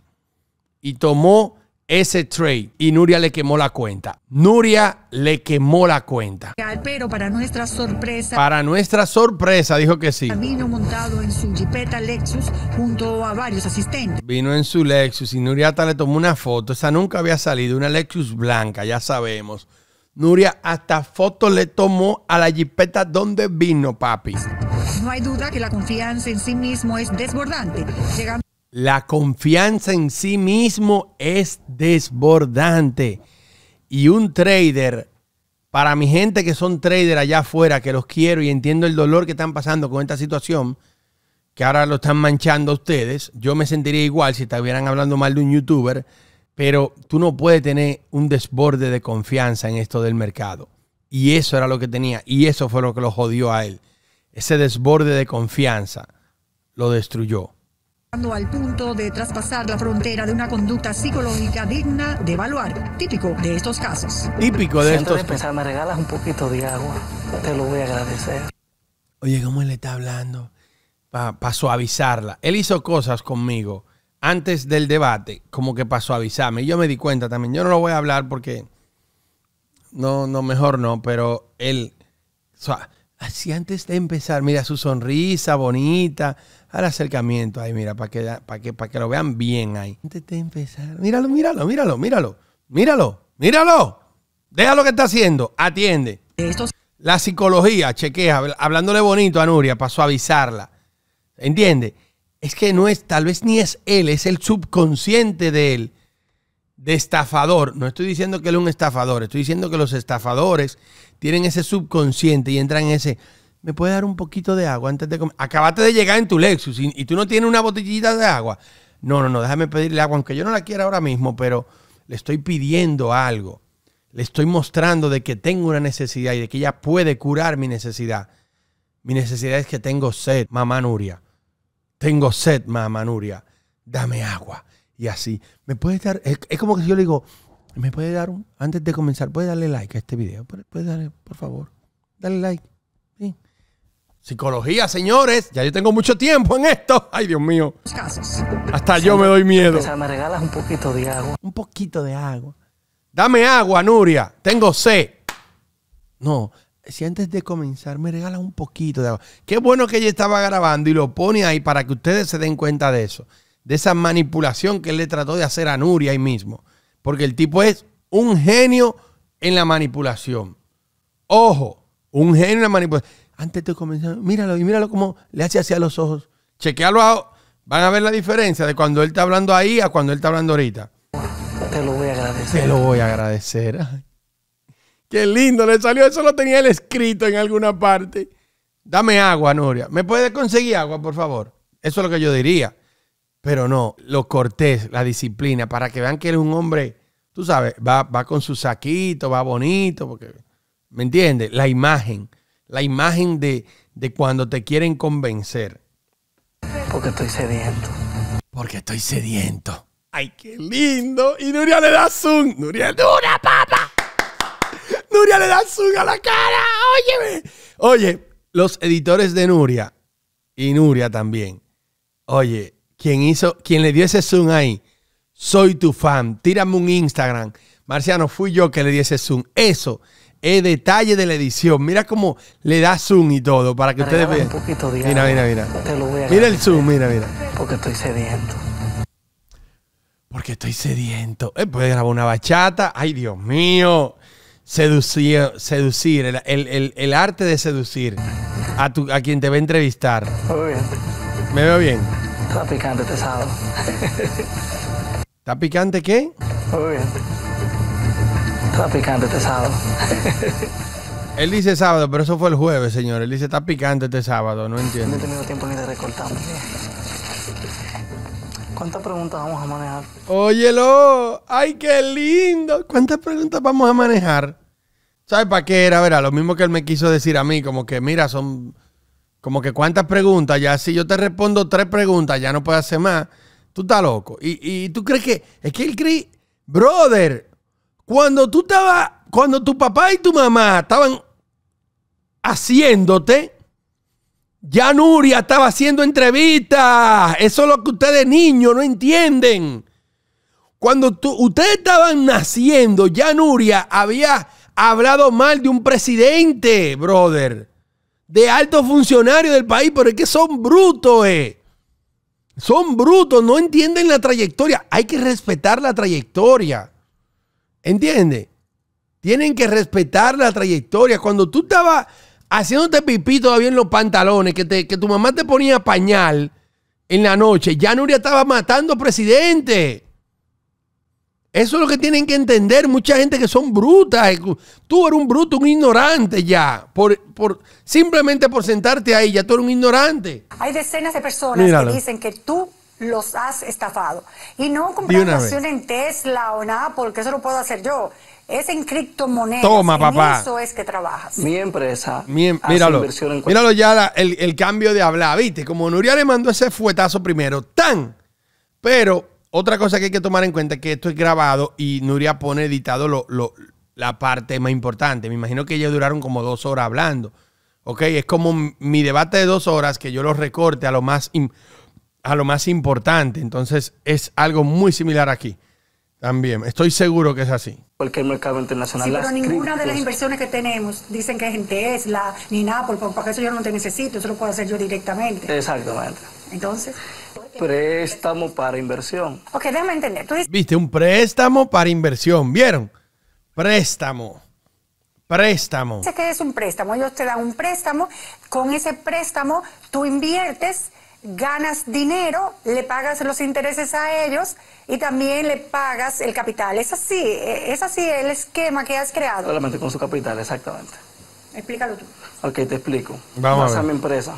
y tomó ese trade y Nuria le quemó la cuenta. Nuria le quemó la cuenta. Pero para nuestra sorpresa. Para nuestra sorpresa, dijo que sí. Vino montado en su jipeta Lexus junto a varios asistentes. Vino en su Lexus y Nuria hasta le tomó una foto. Esa nunca había salido, una Lexus blanca, ya sabemos. Nuria hasta foto le tomó a la jipeta donde vino, papi. No hay duda que la confianza en sí mismo es desbordante. Llegando la confianza en sí mismo es desbordante. Y un trader, para mi gente que son traders allá afuera, que los quiero y entiendo el dolor que están pasando con esta situación, que ahora lo están manchando a ustedes, yo me sentiría igual si estuvieran hablando mal de un youtuber, pero tú no puedes tener un desborde de confianza en esto del mercado. Y eso era lo que tenía, y eso fue lo que lo jodió a él. Ese desborde de confianza lo destruyó al punto de traspasar la frontera de una conducta psicológica digna de evaluar, típico de estos casos. Típico de estos de me regalas un poquito de agua, te lo voy a agradecer. Oye, ¿cómo él está hablando? Para pa suavizarla. Él hizo cosas conmigo antes del debate, como que para suavizarme. Y yo me di cuenta también. Yo no lo voy a hablar porque. No, no, mejor no, pero él. así antes de empezar, mira su sonrisa bonita al acercamiento. Ahí, mira, para que, para que, que lo vean bien ahí. Antes de empezar, míralo, míralo, míralo, míralo, míralo, míralo. Deja lo que está haciendo, atiende. La psicología, chequea, hablándole bonito a Nuria para suavizarla. ¿Entiende? Es que no es, tal vez ni es él, es el subconsciente de él, de estafador. No estoy diciendo que él es un estafador, estoy diciendo que los estafadores tienen ese subconsciente y entran en ese ¿me puede dar un poquito de agua antes de comer? Acabaste de llegar en tu Lexus y, tú no tienes una botellita de agua. No, no, no, déjame pedirle agua, aunque yo no la quiera ahora mismo, pero le estoy pidiendo algo. Le estoy mostrando de que tengo una necesidad y de que ella puede curar mi necesidad. Mi necesidad es que tengo sed, mamá Nuria. Tengo sed, mamá Nuria. Dame agua. Y así. ¿Me puede dar? Es, como que si yo le digo, ¿me puede dar un? Antes de comenzar, ¿puede darle like a este video? puede darle, por favor? Dale like. Psicología, señores. Ya yo tengo mucho tiempo en esto. Ay, Dios mío. Hasta yo me doy miedo. Me regalas un poquito de agua. Un poquito de agua. Dame agua, Nuria. Tengo C. No, si antes de comenzar me regalas un poquito de agua. Qué bueno que ella estaba grabando y lo pone ahí para que ustedes se den cuenta de eso. De esa manipulación que él le trató de hacer a Nuria ahí mismo. Porque el tipo es un genio en la manipulación. Ojo, un genio en la manipulación antes de comenzar, míralo y míralo como le hace hacia los ojos. Chequealo, van a ver la diferencia de cuando él está hablando ahí a cuando él está hablando ahorita. Te lo voy a agradecer. Te lo voy a agradecer. qué lindo, le salió eso, lo tenía él escrito en alguna parte. Dame agua, Nuria. ¿Me puedes conseguir agua, por favor? Eso es lo que yo diría. Pero no, lo cortés, la disciplina, para que vean que es un hombre, tú sabes, va, va con su saquito, va bonito, porque, ¿me entiendes? La imagen la imagen de, cuando te quieren convencer. Porque estoy sediento. Porque estoy sediento. ¡Ay, qué lindo! Y Nuria le da zoom. Nuria, ¡Dura, papa! Nuria le da zoom a la cara. Óyeme. Oye, los editores de Nuria y Nuria también. Oye, quien hizo, quien le dio ese zoom ahí, soy tu fan. Tírame un Instagram. Marciano, fui yo que le di ese zoom. Eso el detalle de la edición. Mira cómo le da zoom y todo para que ustedes vean. mira, mira, mira. mira el zoom, mira, mira. Porque estoy sediento. Porque estoy sediento. Eh, puede grabar una bachata. Ay, Dios mío. Seducir, seducir el, arte de seducir a, a quien te va a entrevistar. ¿Me veo bien? Está picante este sábado. ¿Está picante qué? Muy bien. Está picante este sábado. Él dice sábado, pero eso fue el jueves, señor. Él dice está picante este sábado, no entiendo. No he tenido tiempo ni de recortarme. ¿Cuántas preguntas vamos a manejar? Óyelo, ay, qué lindo. ¿Cuántas preguntas vamos a manejar? ¿Sabes para qué era? Verá, lo mismo que él me quiso decir a mí, como que mira, son como que cuántas preguntas, ya si yo te respondo tres preguntas, ya no puedo hacer más. Tú estás loco. Y, y tú crees que, es que él cree, brother, cuando tú estabas, cuando tu papá y tu mamá estaban haciéndote, ya Nuria estaba haciendo entrevistas. Eso es lo que ustedes niños no entienden. Cuando tú, ustedes estaban naciendo, ya Nuria había hablado mal de un presidente, brother. De alto funcionario del país, pero es que son brutos, eh. Son brutos, no entienden la trayectoria. Hay que respetar la trayectoria. ¿Entiendes? Tienen que respetar la trayectoria. Cuando tú estabas haciéndote pipí todavía en los pantalones, que, tu mamá te ponía pañal en la noche, ya Nuria estaba matando presidente. Eso es lo que tienen que entender mucha gente que son brutas. Tú eres un bruto, un ignorante ya. Por, por, simplemente por sentarte ahí, ya tú eres un ignorante. Hay decenas de personas que dicen que tú los has estafado. Y no con acción en Tesla o nada porque eso lo puedo hacer yo. Es en criptomonedas. Toma, Eso es que trabajas. Mi empresa. Em- míralo. ya el, cambio de hablar, ¿viste? Como Nuria le mandó ese fuetazo primero, ¡tan! Pero otra cosa que hay que tomar en cuenta es que esto es grabado y Nuria pone editado lo, la parte más importante. Me imagino que ellos duraron como dos horas hablando. ¿Ok? Es como mi debate de dos horas que yo lo recorte a lo más a lo más importante. Entonces es algo muy similar aquí. También, estoy seguro que es así. Cualquier mercado internacional. pero ninguna de las inversiones que tenemos dicen que es en Tesla ni nada, por, eso yo no te necesito, eso lo puedo hacer yo directamente. Exactamente. Entonces. Préstamo para inversión. Ok, déjame entender. Viste, un préstamo para inversión, ¿vieron? Préstamo. Préstamo. Dice que es un préstamo. Ellos te dan un préstamo. Con ese préstamo tú inviertes ganas dinero, le pagas los intereses a ellos y también le pagas el capital. ¿Es así? ¿Es así el esquema que has creado? Solamente con su capital, exactamente. Explícalo tú. Ok, te explico. Vamos Vas a, mi empresa,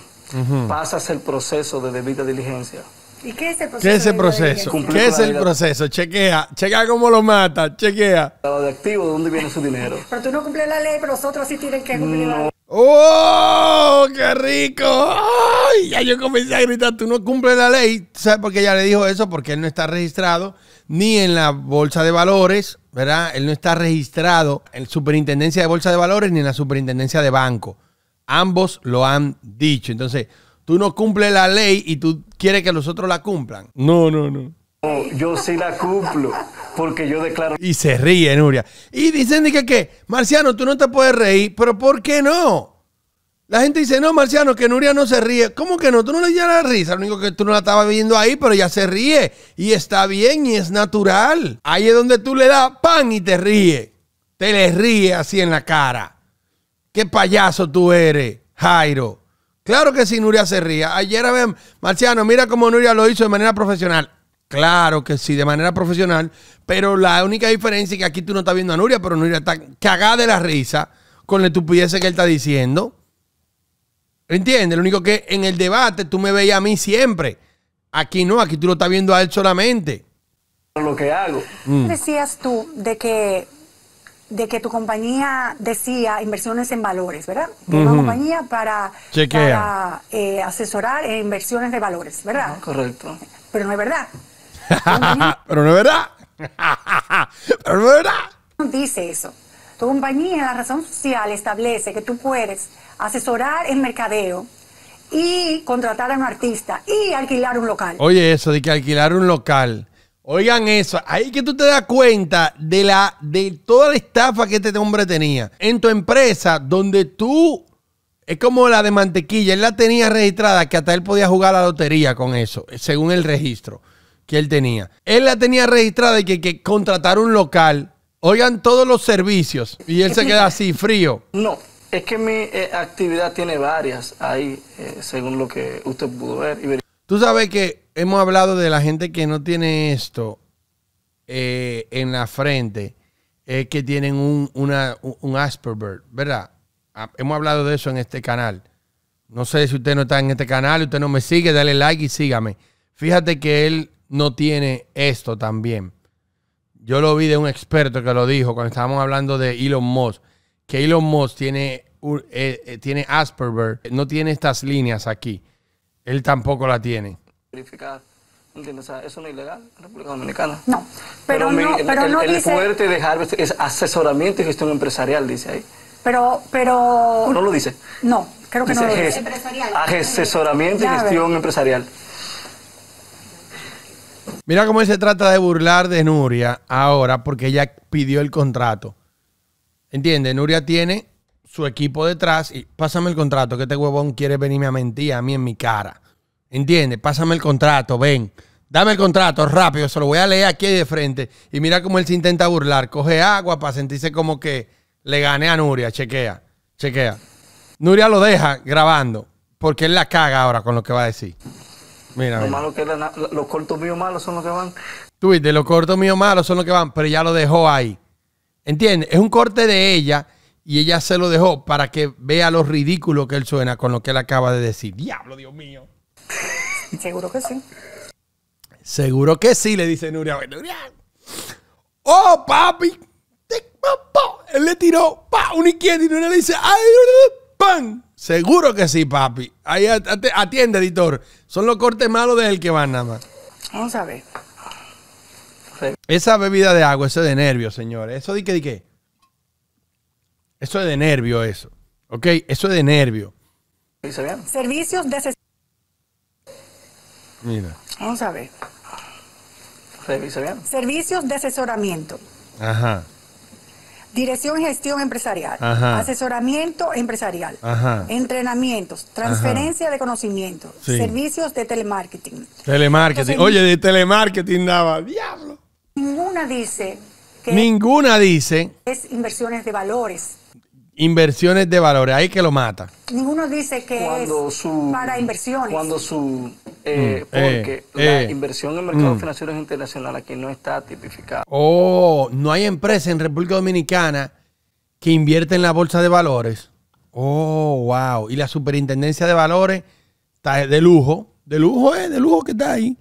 pasas el proceso de debida diligencia. ¿Y qué es el proceso? ¿Qué es el proceso? ¿Qué es el proceso? Chequea, chequea cómo lo mata, chequea. de activo, ¿de dónde viene su dinero? pero tú no cumples la ley, pero los otros sí tienen que cumplir la ley. ¡Oh, qué rico! ¡Ay! Ya yo comencé a gritar, tú no cumples la ley. ¿Sabes por qué ella le dijo eso? Porque él no está registrado ni en la Bolsa de Valores, ¿verdad? Él no está registrado en la Superintendencia de Bolsa de Valores ni en la Superintendencia de Banco. Ambos lo han dicho. Entonces, tú no cumples la ley y tú quieres que los otros la cumplan. No, no, no yo sí la cumplo, porque yo declaro. Y se ríe, Nuria. Y dicen que, que, Marciano, tú no te puedes reír, pero ¿por qué no? La gente dice, no, Marciano, que Nuria no se ríe. ¿Cómo que no? Tú no le llenas la risa. Lo único que tú no la estabas viendo ahí, pero ya se ríe. Y está bien y es natural. Ahí es donde tú le das pan y te ríe. Te le ríe así en la cara. Qué payaso tú eres, Jairo. Claro que sí, Nuria se ríe Ayer, a ver, Marciano, mira cómo Nuria lo hizo de manera profesional. Claro que sí, de manera profesional. Pero la única diferencia es que aquí tú no estás viendo a Nuria, pero Nuria está cagada de la risa con la estupidez que él está diciendo. ¿Entiendes? Lo único que en el debate tú me veías a mí siempre. Aquí no, aquí tú lo estás viendo a él solamente. Lo que hago. Mm. Decías tú de que, de que tu compañía decía inversiones en valores, ¿verdad? Tu Una compañía para, eh, asesorar inversiones de valores, ¿verdad? Ah, correcto. Pero no es verdad. Pero no es verdad. Pero no es verdad. Dice eso. Tu compañía, la razón social, establece que tú puedes asesorar en mercadeo y contratar a un artista y alquilar un local. Oye, eso de que alquilar un local. Oigan eso, ahí que tú te das cuenta de, la, de toda la estafa que este hombre tenía. En tu empresa, donde tú es como la de mantequilla, él la tenía registrada que hasta él podía jugar la lotería con eso, según el registro que él tenía. Él la tenía registrada y que, que contratar un local. Oigan todos los servicios y él se queda así, frío. No, es que mi eh, actividad tiene varias ahí, eh, según lo que usted pudo ver. Y ver. Tú sabes que hemos hablado de la gente que no tiene esto eh, en la frente, que tienen un, un Asperger, ¿verdad? Ah, hemos hablado de eso en este canal. No sé si usted no está en este canal, usted no me sigue, dale like y sígame. Fíjate que él no tiene esto también? Yo lo vi de un experto que lo dijo cuando estábamos hablando de Elon Musk, que Elon Musk tiene, eh, eh, tiene Asperger, no tiene estas líneas aquí. Él tampoco la tiene. eso no es ilegal en República Dominicana. No, pero, no, el, fuerte de es asesoramiento y gestión empresarial, dice ahí. Pero, pero... No lo dice. No, creo que no lo dice. Empresarial. Asesoramiento y gestión empresarial. Mira cómo él se trata de burlar de Nuria ahora porque ella pidió el contrato. ¿Entiendes? Nuria tiene su equipo detrás y pásame el contrato, que este huevón quiere venirme a mentir a mí en mi cara. ¿Entiendes? Pásame el contrato, ven. Dame el contrato rápido, se lo voy a leer aquí de frente. Y mira cómo él se intenta burlar. Coge agua para sentirse como que le gané a Nuria. Chequea, chequea. Nuria lo deja grabando porque él la caga ahora con lo que va a decir lo malo que los cortos míos malos son los que van. de los cortos míos malos son los que van, pero ya lo dejó ahí. ¿Entiendes? Es un corte de ella y ella se lo dejó para que vea lo ridículo que él suena con lo que él acaba de decir. Diablo, Dios mío. Seguro que sí. Seguro que sí, le dice Nuria. Nuria. Oh, papi. Él le tiró pa, una izquierda y Nuria le dice, ¡ay! pan. Seguro que sí, papi. Ahí atiende, editor. Son los cortes malos de él que van nada más. Vamos a ver. Esa bebida de agua, eso es de nervio, señores. Eso de qué, de qué. Eso es de nervio, eso. ¿Ok? Eso es de nervio. Servicios de Mira. Vamos a ver. Servicios de asesoramiento. Ajá. Dirección y gestión empresarial, asesoramiento empresarial, entrenamientos, transferencia de conocimiento, servicios de telemarketing. Telemarketing. Oye, de telemarketing daba, diablo. Ninguna dice que... Ninguna dice... Es inversiones de valores inversiones de valores, ahí que lo mata. Ninguno dice que es su, para inversiones. Cuando su eh, mm, eh, porque la eh. inversión en mercados mm. financieros internacional aquí no está tipificada. Oh, no hay empresa en República Dominicana que invierte en la bolsa de valores. Oh, wow. Y la superintendencia de valores está de lujo. De lujo, es, de lujo que está ahí.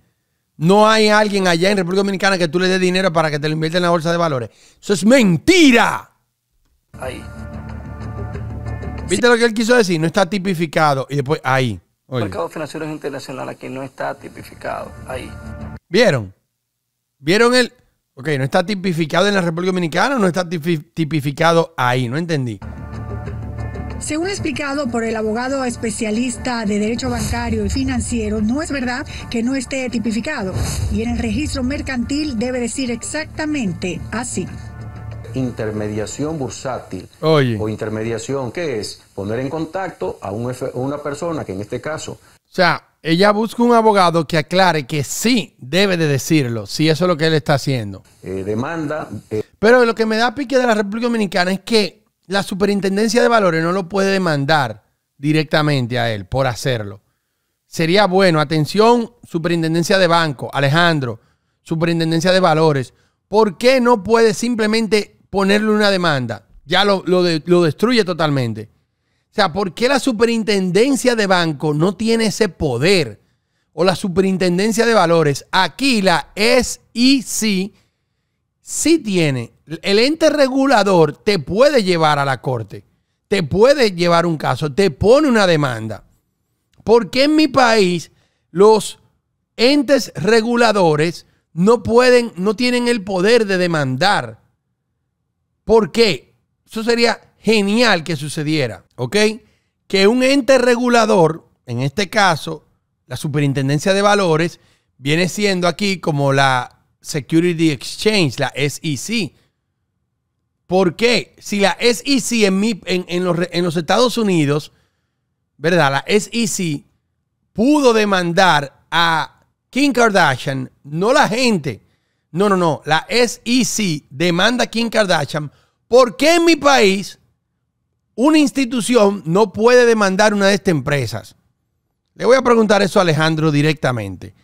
No hay alguien allá en República Dominicana que tú le des dinero para que te lo invierta en la bolsa de valores. Eso es mentira. Ahí. ¿Viste lo que él quiso decir? No está tipificado. Y después ahí. Mercado financiero internacional aquí no está tipificado. Ahí. ¿Vieron? ¿Vieron el.? Ok, no está tipificado en la República Dominicana, no está tipificado ahí. No entendí. Según explicado por el abogado especialista de Derecho Bancario y Financiero, no es verdad que no esté tipificado y en el registro mercantil debe decir exactamente así intermediación bursátil o intermediación, que es poner en contacto a una persona que en este caso... O sea, ella busca un abogado que aclare que sí debe de decirlo, si eso es lo que él está haciendo. Eh, demanda. Eh, Pero lo que me da pique de la República Dominicana es que la superintendencia de valores no lo puede demandar directamente a él por hacerlo. Sería bueno, atención, superintendencia de banco, Alejandro, superintendencia de valores, ¿por qué no puede simplemente ponerle una demanda. Ya lo, destruye totalmente. O sea, ¿por qué la superintendencia de banco no tiene ese poder? O la superintendencia de valores. Aquí la SEC sí tiene. El ente regulador te puede llevar a la corte, te puede llevar un caso, te pone una demanda. ¿Por qué en mi país los entes reguladores no pueden, no tienen el poder de demandar? ¿Por qué? Eso sería genial que sucediera, ¿ok? Que un ente regulador, en este caso, la Superintendencia de Valores, viene siendo aquí como la Security Exchange, la SEC. ¿Por qué? Si la SEC en, los, en los Estados Unidos, ¿verdad? La SEC pudo demandar a Kim Kardashian, no la gente, no, no, no. La SEC demanda a Kim Kardashian. ¿Por qué en mi país una institución no puede demandar una de estas empresas? Le voy a preguntar eso a Alejandro directamente.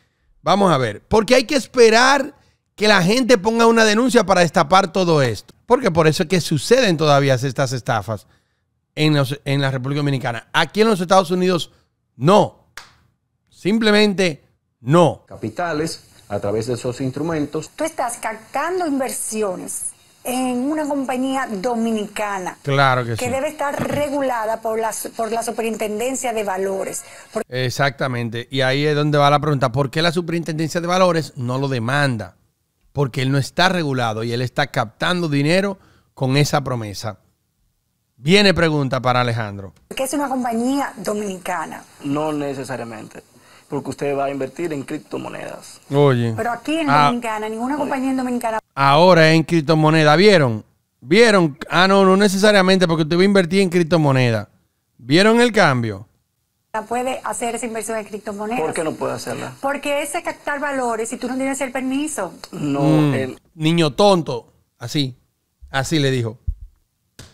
Vamos a ver. Porque hay que esperar que la gente ponga una denuncia para destapar todo esto. Porque por eso es que suceden todavía estas estafas en, en la República Dominicana. Aquí en los Estados Unidos, no. Simplemente no. Capitales a través de esos instrumentos. Tú estás captando inversiones en una compañía dominicana. Claro que, sí que debe estar regulada por la, por la Superintendencia de Valores. Exactamente. Y ahí es donde va la pregunta. ¿Por qué la Superintendencia de Valores no lo demanda? Porque él no está regulado y él está captando dinero con esa promesa. Viene pregunta para Alejandro. ¿Qué es una compañía dominicana? No necesariamente porque usted va a invertir en criptomonedas. Oye. Pero aquí en ah. Dominicana, ninguna compañía en Dominicana. Ahora en criptomonedas. ¿vieron? ¿Vieron? Ah, no, no necesariamente, porque usted va a invertir en criptomonedas. ¿Vieron el cambio? puede hacer esa inversión en criptomonedas. ¿Por qué no puede hacerla? Porque es captar valores y tú no tienes el permiso. No, mm. Niño tonto. Así. Así le dijo.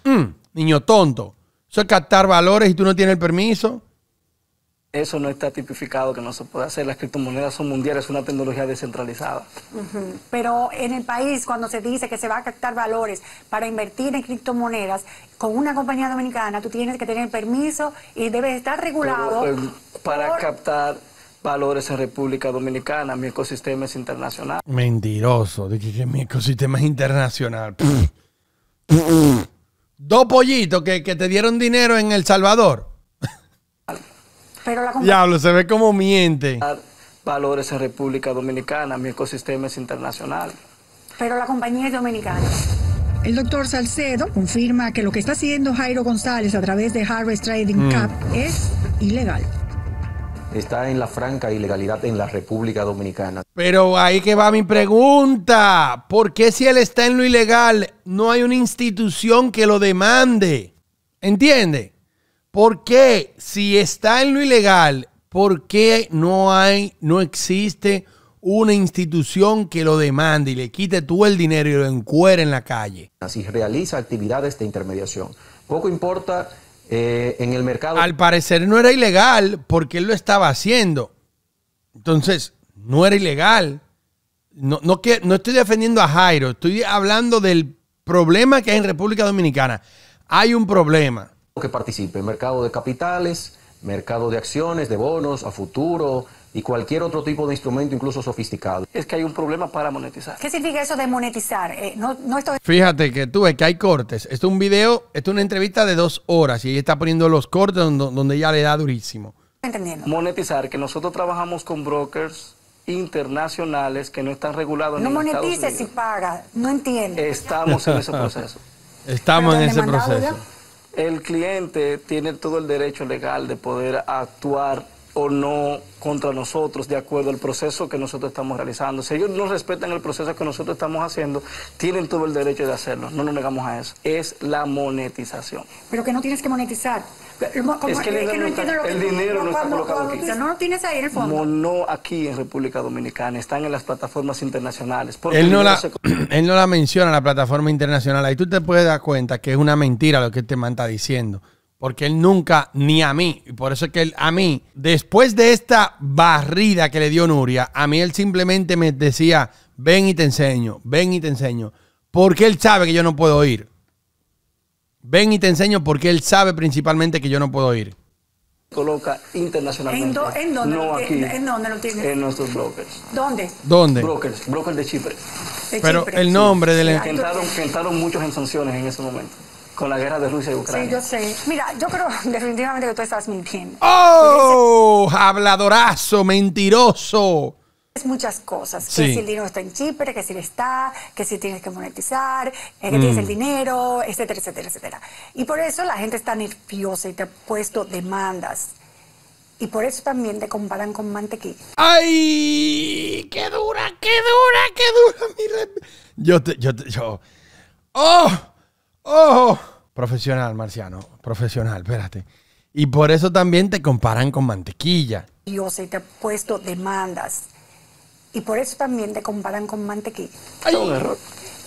Mm. niño tonto. Eso es captar valores y tú no tienes el permiso. Eso no está tipificado, que no se puede hacer. Las criptomonedas son mundiales, es una tecnología descentralizada. Pero en el país, cuando se dice que se va a captar valores para invertir en criptomonedas, con una compañía dominicana tú tienes que tener permiso y debe estar regulado. Eh, para captar valores en República Dominicana, mi ecosistema es internacional. Mentiroso, dije que mi ecosistema es internacional. Dos pollitos que te dieron dinero en El Salvador pero la Diablo, se ve como miente. Valores a República Dominicana, mi ecosistema es internacional. Pero la compañía es dominicana. El doctor Salcedo confirma que lo que está haciendo Jairo González a través de Harvest Trading mm. Cup es ilegal. Está en la franca ilegalidad en la República Dominicana. Pero ahí que va mi pregunta. ¿Por qué si él está en lo ilegal no hay una institución que lo demande? ¿Entiende? ¿Por qué si está en lo ilegal, por qué no hay, no existe una institución que lo demande y le quite tú el dinero y lo encuere en la calle? Así realiza actividades de intermediación. Poco importa eh, en el mercado. Al parecer no era ilegal porque él lo estaba haciendo. Entonces, no era ilegal. No, que, no estoy defendiendo a Jairo, estoy hablando del problema que hay en República Dominicana. Hay un problema que participe, mercado de capitales, mercado de acciones, de bonos, a futuro y cualquier otro tipo de instrumento, incluso sofisticado. Es que hay un problema para monetizar. ¿Qué significa eso de monetizar? Eh, Fíjate que tú ves que hay cortes. Esto es un video, esto es una entrevista de dos horas y ella está poniendo los cortes donde, ya le da durísimo. Entendiendo. Monetizar, que nosotros trabajamos con brokers internacionales que no están regulados no en Estados Unidos. No monetices si pagas, no entiendo. Estamos en ese proceso. Estamos en ese proceso el cliente tiene todo el derecho legal de poder actuar o no contra nosotros de acuerdo al proceso que nosotros estamos realizando. Si ellos no respetan el proceso que nosotros estamos haciendo, tienen todo el derecho de hacerlo. No nos negamos a eso. Es la monetización. Pero que no tienes que monetizar es que, el dinero no, está colocado aquí. No lo tienes ahí en No, aquí en República Dominicana, están en las plataformas internacionales. Él no, la, menciona él no la menciona, la plataforma internacional. Ahí tú te puedes dar cuenta que es una mentira lo que él te este diciendo. Porque él nunca, ni a mí, y por eso es que a mí, después de esta barrida que le dio Nuria, a mí él simplemente me decía, ven y te enseño, ven y te enseño. Porque él sabe que yo no puedo ir. Ven y te enseño porque él sabe principalmente que yo no puedo ir. Coloca internacionalmente. ¿En, dónde? No aquí. ¿En dónde lo tiene? En nuestros brokers. ¿Dónde? ¿Dónde? Brokers, brokers de Chipre. Pero el nombre del... La... entraron muchos en sanciones en ese momento con la guerra de Rusia y Ucrania. Sí, yo sé. Mira, yo creo definitivamente que tú estás mintiendo. ¡Oh! Habladorazo, mentiroso muchas cosas. Que si el dinero está en Chipre, que si le está, que si tienes que monetizar, eh, que tienes el mm. dinero, etcétera, etcétera, etcétera. Y por eso la gente está nerviosa y te ha puesto demandas. Y por eso también te comparan con mantequilla. ¡Ay! ¡Qué dura, qué dura, qué dura! Mi Yo te, yo te, yo... ¡Oh! ¡Oh! Profesional, Marciano. Profesional, espérate. Y por eso también te comparan con mantequilla. Yo sé, te ha puesto demandas. Y por eso también te comparan con mantequilla. Es un error.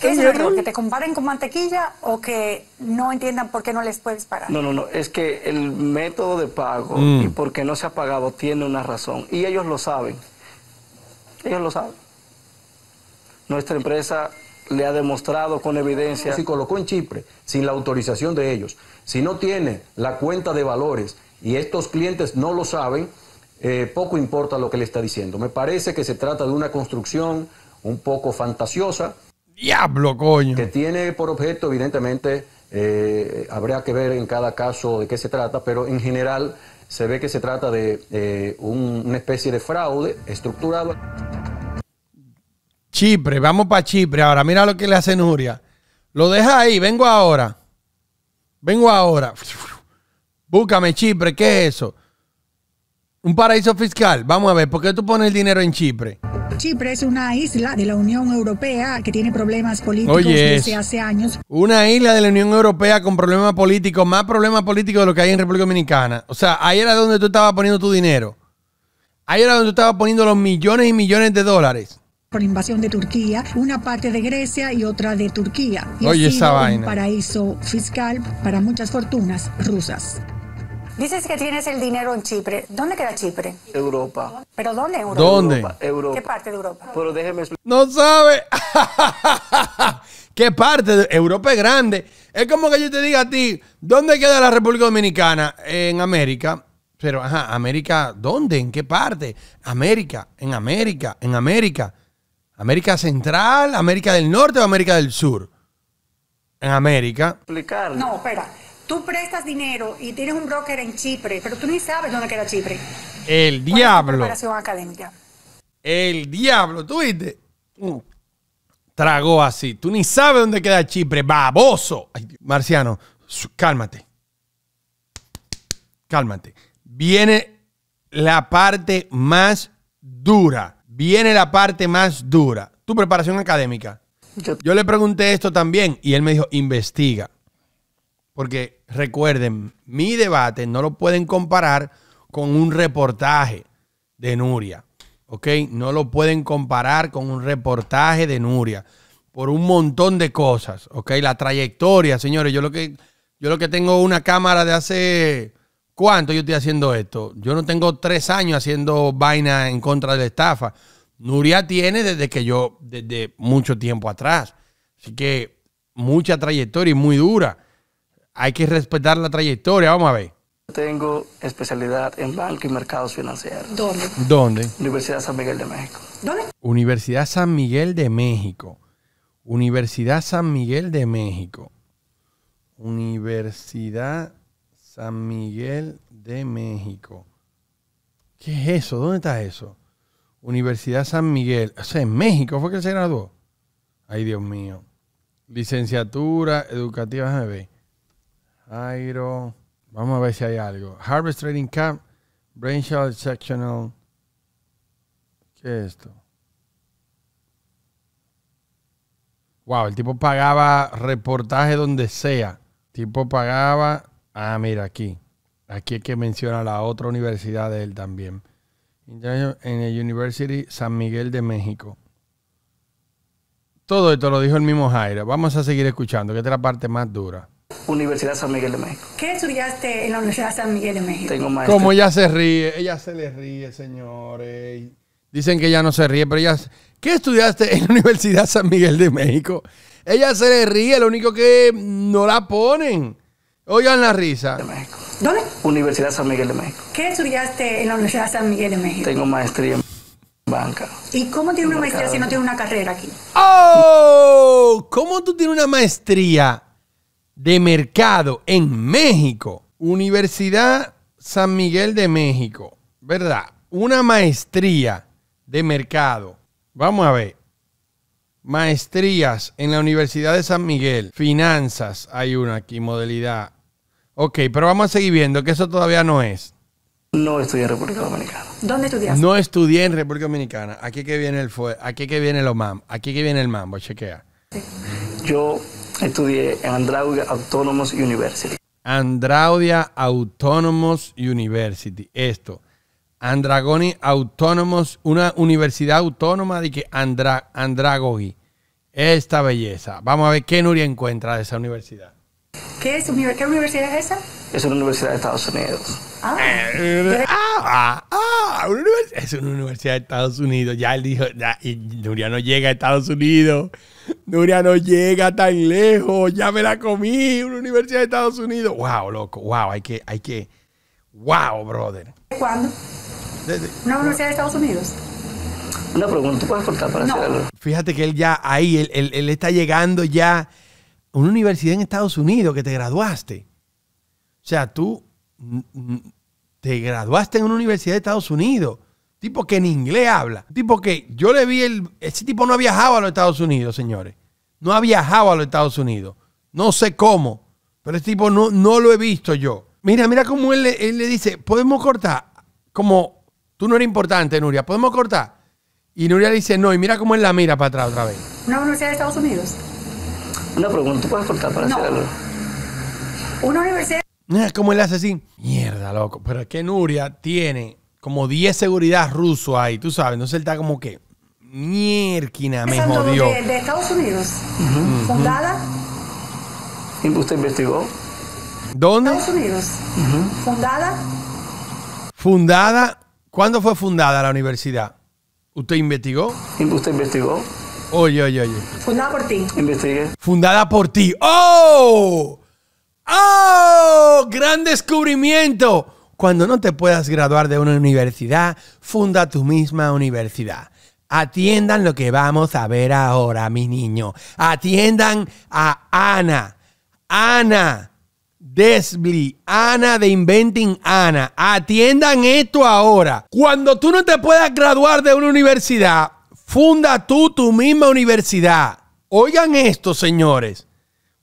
Es un error que te comparen con mantequilla o que no entiendan por qué no les puedes pagar. No, no, no. Es que el método de pago mm. y por qué no se ha pagado tiene una razón. Y ellos lo saben. Ellos lo saben. Nuestra empresa le ha demostrado con evidencia. Si colocó en Chipre sin la autorización de ellos, si no tiene la cuenta de valores y estos clientes no lo saben, eh, poco importa lo que le está diciendo. Me parece que se trata de una construcción un poco fantasiosa. Diablo, coño. Que tiene por objeto, evidentemente, eh, habrá que ver en cada caso de qué se trata, pero en general se ve que se trata de eh, una especie de fraude estructurado. Chipre, vamos para Chipre ahora. Mira lo que le hace Nuria. Lo deja ahí, vengo ahora. Vengo ahora. Búscame Chipre, ¿qué es eso? Un paraíso fiscal. Vamos a ver, ¿por qué tú pones el dinero en Chipre? Chipre es una isla de la Unión Europea que tiene problemas políticos desde hace años. Una isla de la Unión Europea con problemas políticos, más problemas políticos de lo que hay en República Dominicana. O sea, ahí era donde tú estabas poniendo tu dinero. Ahí era donde tú estabas poniendo los millones y millones de dólares. Por invasión de Turquía, una parte de Grecia y otra de Turquía. Oye, esa vaina. Un paraíso fiscal para muchas fortunas rusas. Dices que tienes el dinero en Chipre. ¿Dónde queda Chipre? Europa. ¿Pero dónde Europa? ¿Dónde? ¿Qué parte de Europa? Pero déjeme explicar. No sabe. ¿Qué parte? De Europa es grande. Es como que yo te diga a ti, ¿dónde queda la República Dominicana? En América. Pero, ajá, América, ¿dónde? ¿En qué parte? América, en América, en América. América Central, América del Norte o América del Sur. En América. Explicar. No, espera tú prestas dinero y tienes un broker en Chipre, pero tú ni sabes dónde queda Chipre. El diablo. preparación académica. El diablo, tú viste. Mm. tragó así. Tú ni sabes dónde queda Chipre, baboso. Marciano, cálmate. Cálmate. Viene la parte más dura. Viene la parte más dura. Tu preparación académica. Yo le pregunté esto también y él me dijo, investiga. Porque recuerden, mi debate no lo pueden comparar con un reportaje de Nuria. ¿Ok? No lo pueden comparar con un reportaje de Nuria. Por un montón de cosas. ¿Ok? La trayectoria, señores. Yo lo que, yo lo que tengo una cámara de hace. ¿Cuánto yo estoy haciendo esto? Yo no tengo tres años haciendo vaina en contra de la estafa. Nuria tiene desde que yo, desde mucho tiempo atrás. Así que mucha trayectoria y muy dura hay que respetar la trayectoria. Vamos a ver. Tengo especialidad en banco y mercados financieros. ¿Dónde? ¿Dónde? Universidad San Miguel de México. ¿Dónde? Universidad San Miguel de México. Universidad San Miguel de México. Universidad San Miguel de México. ¿Qué es eso? ¿Dónde está eso? Universidad San Miguel. O sea, en México fue que se graduó. Ay, Dios mío. Licenciatura educativa, déjame Airo. Vamos a ver si hay algo. Harvest Trading Camp, Brainshot Sectional. ¿Qué es esto? Wow, el tipo pagaba reportaje donde sea. El tipo pagaba. Ah, mira, aquí. Aquí es que menciona la otra universidad de él también. En el University San Miguel de México. Todo esto lo dijo el mismo Jairo. Vamos a seguir escuchando, que esta es la parte más dura. Universidad San Miguel de México. ¿Qué estudiaste en la Universidad San Miguel de México? Tengo maestría. Como ella se ríe, ella se le ríe, señores. Dicen que ella no se ríe, pero ella... ¿Qué estudiaste en la Universidad San Miguel de México? Ella se le ríe, lo único que no la ponen. Oigan la risa. ¿Dónde? Universidad San Miguel de México. ¿Qué estudiaste en la Universidad San Miguel de México? Tengo maestría en banca. ¿Y cómo tiene una maestría si no tiene una carrera aquí? ¡Oh! ¿Cómo tú tienes una maestría de mercado en México, Universidad San Miguel de México, ¿verdad? Una maestría de mercado. Vamos a ver. Maestrías en la Universidad de San Miguel. Finanzas, hay una aquí, modalidad. Ok, pero vamos a seguir viendo que eso todavía no es. No estudié en República Dominicana. ¿Dónde estudiaste? No estudié en República Dominicana. Aquí que viene el fue, aquí que viene el mam, aquí que viene el mambo, chequea. Yo Estudié en Andraudia Autonomous University. Andraudia Autonomous University. Esto. Andragoni Autonomous, una universidad autónoma de que Andra, Andragogi. Esta belleza. Vamos a ver qué Nuria encuentra de esa universidad. ¿Qué, es, universidad es esa? Es una universidad de Estados Unidos. Ah, ah, ah, ah es una universidad de Estados Unidos. Ya él dijo, ya, Nuria no llega a Estados Unidos. Nuria no llega tan lejos, ya me la comí, una universidad de Estados Unidos. Wow, loco, wow, hay que, hay que, wow, brother. ¿Cuándo? una universidad de Estados Unidos. Una pregunta, ¿puedes cortar para hacer hacerlo? Fíjate que él ya, ahí, él está llegando ya a una universidad en Estados Unidos que te graduaste. O sea, tú te graduaste en una universidad de Estados Unidos. Tipo que en inglés habla. Tipo que yo le vi el. Ese tipo no ha viajado a los Estados Unidos, señores. No ha viajado a los Estados Unidos. No sé cómo. Pero ese tipo no, no lo he visto yo. Mira, mira cómo él, le dice: ¿Podemos cortar? Como tú no eres importante, Nuria. ¿Podemos cortar? Y Nuria dice: No. Y mira cómo él la mira para atrás otra vez. Una universidad de Estados Unidos. Una pregunta, ¿tú puedes cortar para hacer algo? Una universidad. Mira cómo él hace así. Mierda, loco. Pero es que Nuria tiene como 10 seguridad ruso ahí, tú sabes. Entonces él está como que, mierquina, me jodió. De, de Estados Unidos, fundada. ¿Y ¿Usted investigó? ¿Dónde? Estados Unidos, fundada. Fundada, ¿cuándo fue fundada la universidad? ¿Usted investigó? ¿Y ¿Usted investigó? Oye, oye, oye. Fundada por ti. Investigué. Fundada por ti. ¡Oh! ¡Oh! ¡Gran descubrimiento! Cuando no te puedas graduar de una universidad, funda tu misma universidad. Atiendan lo que vamos a ver ahora, mi niño. Atiendan a Ana. Ana. Desbly, Ana de Inventing Ana, atiendan esto ahora. Cuando tú no te puedas graduar de una universidad, funda tú tu misma universidad. Oigan esto, señores.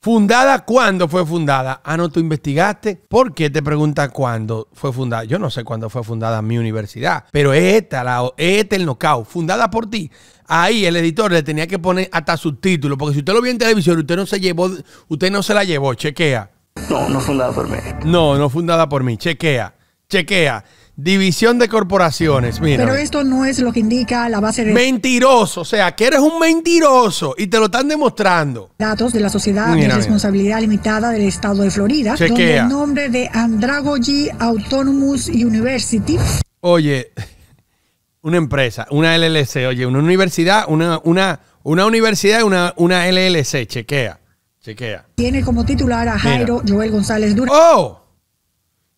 ¿Fundada cuándo fue fundada? Ah, no, tú investigaste. ¿Por qué te pregunta cuándo fue fundada? Yo no sé cuándo fue fundada mi universidad, pero es la, este el knockout, fundada por ti. Ahí el editor le tenía que poner hasta subtítulos, porque si usted lo vio en televisión, usted no se llevó, usted no se la llevó, chequea. No, no fundada por mí. No, no fundada por mí, chequea, chequea. División de corporaciones, mira. Pero esto no es lo que indica la base de Mentiroso, o sea, que eres un mentiroso y te lo están demostrando. datos de la Sociedad de Responsabilidad Limitada del Estado de Florida, donde el nombre de Andragogy Autonomous University Oye, una empresa, una LLC, oye, una universidad, una, una, una universidad una, una LLC, chequea, chequea. tiene como titular a Jairo Joel González Durán. ¡Oh!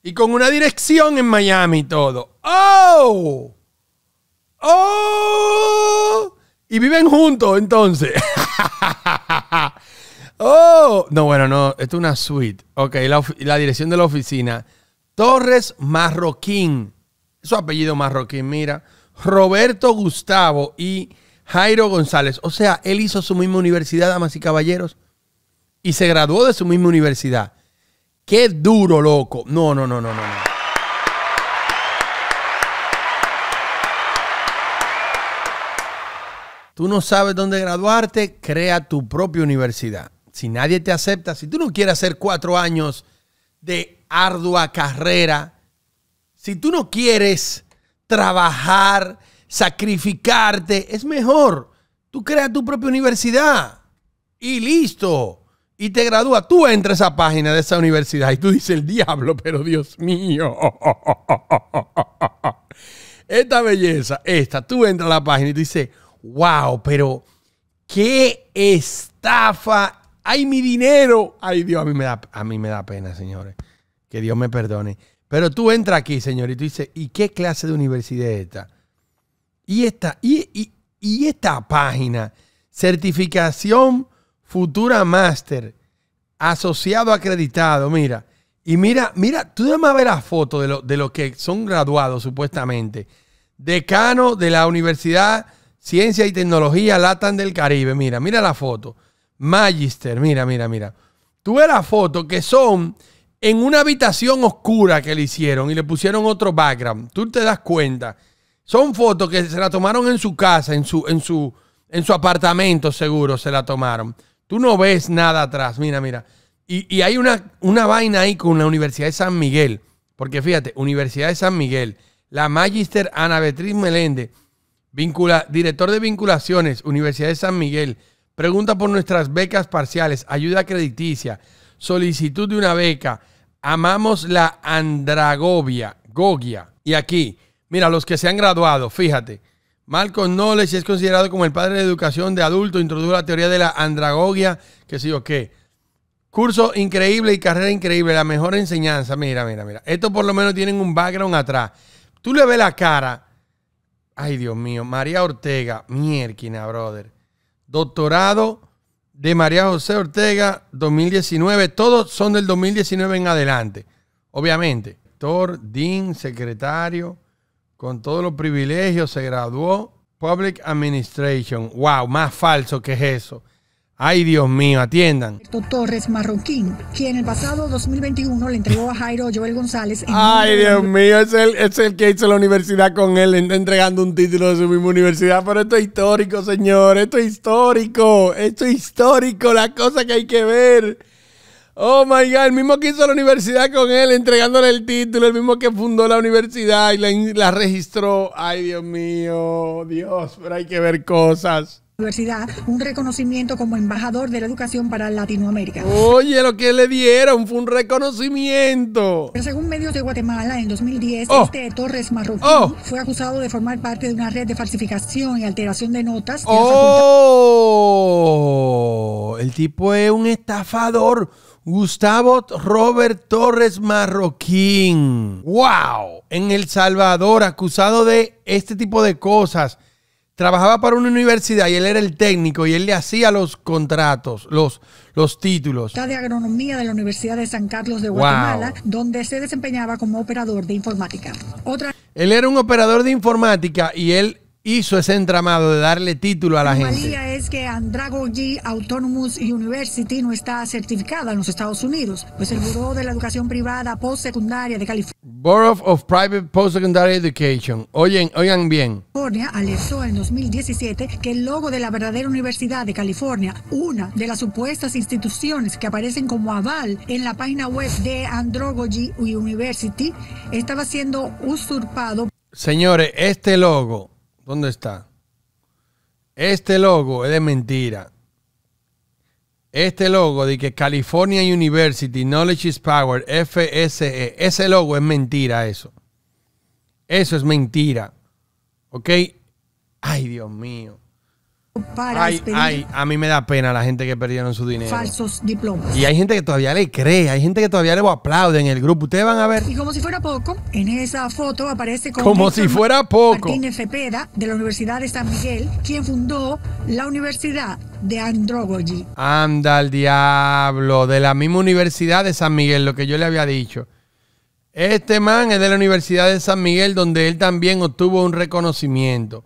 Y con una dirección en Miami y todo. ¡Oh! ¡Oh! Y viven juntos entonces. ¡Oh! No, bueno, no. Esto es una suite. Ok, la, la dirección de la oficina. Torres Marroquín. Su apellido Marroquín, mira. Roberto Gustavo y Jairo González. O sea, él hizo su misma universidad, damas y caballeros. Y se graduó de su misma universidad. Qué duro, loco. No, no, no, no, no. Tú no sabes dónde graduarte, crea tu propia universidad. Si nadie te acepta, si tú no quieres hacer cuatro años de ardua carrera, si tú no quieres trabajar, sacrificarte, es mejor. Tú creas tu propia universidad y listo y te gradúas, tú entras a esa página de esa universidad y tú dices el diablo, pero Dios mío. Esta belleza, esta, tú entras a la página y tú dices, wow, pero qué estafa. ¡Ay, mi dinero! Ay, Dios, a mí me da, a mí me da pena, señores. Que Dios me perdone. Pero tú entras aquí, señor, y tú dices, ¿y qué clase de universidad es esta? Y esta, y, y, y esta página, certificación futura máster, asociado acreditado, mira. Y mira, mira, tú a ver las foto de, lo, de los que son graduados supuestamente. Decano de la Universidad Ciencia y Tecnología Latam del Caribe. Mira, mira la foto. Magister, mira, mira, mira. Tú ves la foto que son en una habitación oscura que le hicieron y le pusieron otro background. Tú te das cuenta. Son fotos que se la tomaron en su casa, en su, en su, en su apartamento seguro se la tomaron. Tú no ves nada atrás, mira, mira. Y, hay una, una, vaina ahí con la Universidad de San Miguel, porque fíjate, Universidad de San Miguel, la Magister Ana Beatriz Melende, vincula, director de vinculaciones, Universidad de San Miguel, pregunta por nuestras becas parciales, ayuda crediticia, solicitud de una beca, amamos la andragogia, gogia. Y aquí, mira, los que se han graduado, fíjate, Malcolm Knowles es considerado como el padre de educación de adulto Introdujo la teoría de la andragogia, que sí o qué. Curso increíble y carrera increíble. La mejor enseñanza. Mira, mira, mira. Estos por lo menos tienen un background atrás. Tú le ves la cara. Ay, Dios mío. María Ortega. Mierquina, brother. Doctorado de María José Ortega, 2019. Todos son del 2019 en adelante. Obviamente. Doctor, DIN, secretario con todos los privilegios, se graduó Public Administration. ¡Wow! Más falso que es eso. Ay, Dios mío, atiendan. Torres Marroquín, quien el pasado 2021 le entregó a Jairo Joel González. Ay, Dios mío, es el, que hizo la universidad con él, entregando un título de su misma universidad. Pero esto es histórico, señor, esto es histórico, esto es histórico, la cosa que hay que ver. Oh my God, el mismo que hizo la universidad con él, entregándole el título, el mismo que fundó la universidad y la, registró. Ay, Dios mío, Dios, pero hay que ver cosas. Universidad, un reconocimiento como embajador de la educación para Latinoamérica. Oye, lo que le dieron fue un reconocimiento. Pero según medios de Guatemala, en 2010, este Torres Marroquín oh. fue acusado de formar parte de una red de falsificación y alteración de notas. oh, el tipo es un estafador Gustavo Robert Torres Marroquín. ¡Wow! En El Salvador, acusado de este tipo de cosas. Trabajaba para una universidad y él era el técnico y él le hacía los contratos, los, los títulos. De agronomía de la Universidad de San Carlos de Guatemala, donde se desempeñaba como operador de informática. Otra... Él era un operador de informática y él hizo ese entramado de darle título a la, la realidad es que Andragogy Autonomous University no está certificada en los Estados Unidos, pues el Buró de la Educación Privada Postsecundaria de California. Bureau of Private Postsecondary Education. Oyen, oigan bien. California alertó en 2017 que el logo de la verdadera Universidad de California, una de las supuestas instituciones que aparecen como aval en la página web de Andragogy University, estaba siendo usurpado. Señores, este logo ¿Dónde está? Este logo es de mentira. Este logo de que California University Knowledge is Power, FSE, ese logo es mentira eso. Eso es mentira. ¿Ok? Ay, Dios mío ay, ay, a mí me da pena la gente que perdieron su dinero. Falsos diplomas. Y hay gente que todavía le cree, hay gente que todavía le aplaude en el grupo. Ustedes van a ver. Y como si fuera poco, en esa foto aparece Como si fuera poco. Martín de la Universidad de San Miguel, quien fundó la Universidad de Androgogy. Anda el diablo, de la misma Universidad de San Miguel, lo que yo le había dicho. Este man es de la Universidad de San Miguel, donde él también obtuvo un reconocimiento.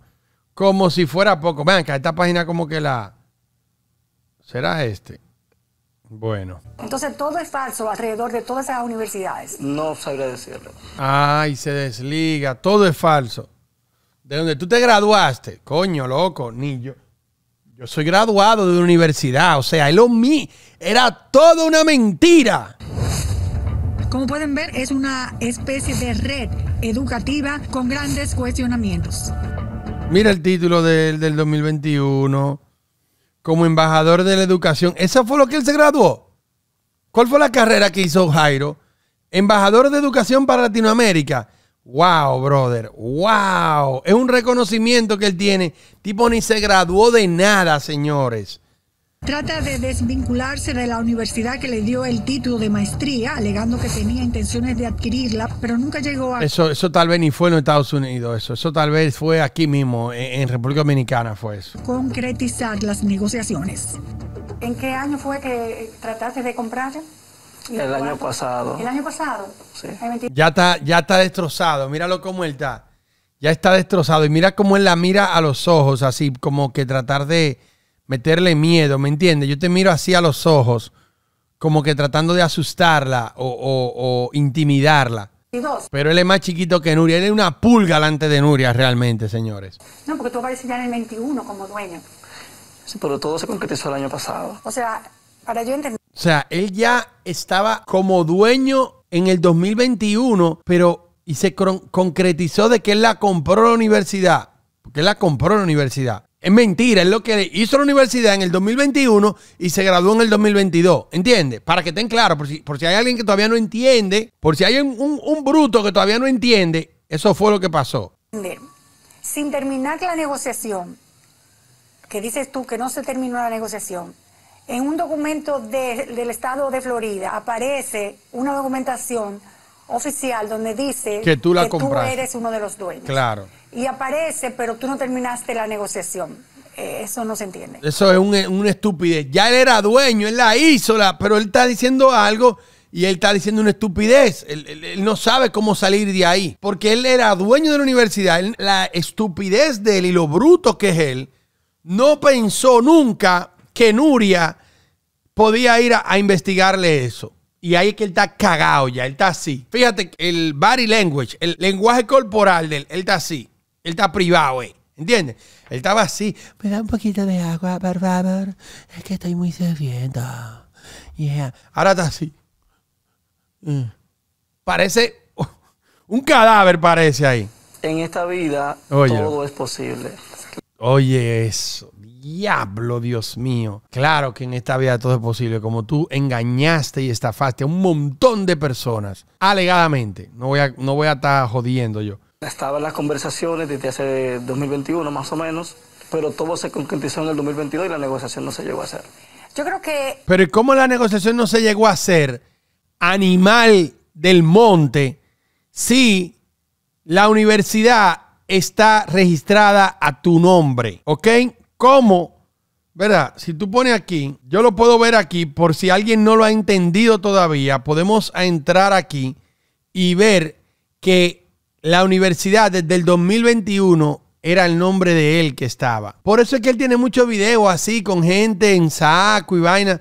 Como si fuera poco. Vean que esta página como que la... Será este. Bueno. Entonces todo es falso alrededor de todas esas universidades. No sabría decirlo. Ay, se desliga. Todo es falso. De donde tú te graduaste, coño, loco, ni yo. Yo soy graduado de una universidad, o sea, lo era toda una mentira. Como pueden ver, es una especie de red educativa con grandes cuestionamientos. Mira el título del, del 2021. Como embajador de la educación. ¿Eso fue lo que él se graduó? ¿Cuál fue la carrera que hizo Jairo? Embajador de educación para Latinoamérica. Wow, brother. Wow. Es un reconocimiento que él tiene. Tipo ni se graduó de nada, señores. Trata de desvincularse de la universidad que le dio el título de maestría, alegando que tenía intenciones de adquirirla, pero nunca llegó a... Eso, eso tal vez ni fue en los Estados Unidos, eso, eso tal vez fue aquí mismo, en, República Dominicana fue eso. Concretizar las negociaciones. ¿En qué año fue que trataste de comprarla? El, año pasado. ¿El año pasado? Ya está, ya está destrozado, míralo cómo él está. Ya está destrozado y mira cómo él la mira a los ojos, así como que tratar de meterle miedo, ¿me entiendes? Yo te miro así a los ojos, como que tratando de asustarla o, intimidarla. Pero él es más chiquito que Nuria. Él es una pulga delante de Nuria, realmente, señores. No, porque tú apareces ya en el 21 como dueño. Sí, pero todo se concretizó el año pasado. O sea, para yo entender. O sea, él ya estaba como dueño en el 2021, pero y se concretizó de que él la compró la universidad. Porque él la compró la universidad. Es mentira, es lo que hizo la universidad en el 2021 y se graduó en el 2022. ¿Entiendes? Para que estén claros, por si, si hay alguien que todavía no entiende, por si hay un, bruto que todavía no entiende, eso fue lo que pasó. Sin terminar la negociación, que dices tú que no se terminó la negociación, en un documento del estado de Florida aparece una documentación oficial donde dice que tú, la que tú eres uno de los dueños. Claro y aparece, pero tú no terminaste la negociación. Eh, eso no se entiende. Eso es una estupidez. Ya él era dueño, en la isla, pero él está diciendo algo y él está diciendo una estupidez. Él, no sabe cómo salir de ahí. Porque él era dueño de la universidad. la estupidez de él y lo bruto que es él, no pensó nunca que Nuria podía ir a, investigarle eso. Y ahí es que él está cagado ya, él está así. Fíjate, el body language, el lenguaje corporal de él, él está así. Él está privado, eh, ¿Entiendes? Él estaba así. Me da un poquito de agua, por favor. Es que estoy muy sediento. Ahora está así. Mm. Parece un cadáver, parece ahí. En esta vida todo es posible. Oye, eso. Diablo, Dios mío. Claro que en esta vida todo es posible. Como tú engañaste y estafaste a un montón de personas, alegadamente. No voy no voy a estar jodiendo yo. Estaban las conversaciones desde hace 2021 más o menos, pero todo se concretizó en el 2022 y la negociación no se llegó a hacer. Yo creo que... Pero cómo la negociación no se llegó a hacer? Animal del monte, si la universidad está registrada a tu nombre, ¿ok? ¿Cómo? ¿Verdad? Si tú pones aquí, yo lo puedo ver aquí, por si alguien no lo ha entendido todavía, podemos entrar aquí y ver que la universidad desde el 2021 era el nombre de él que estaba. Por eso es que él tiene muchos videos así con gente en saco y vaina.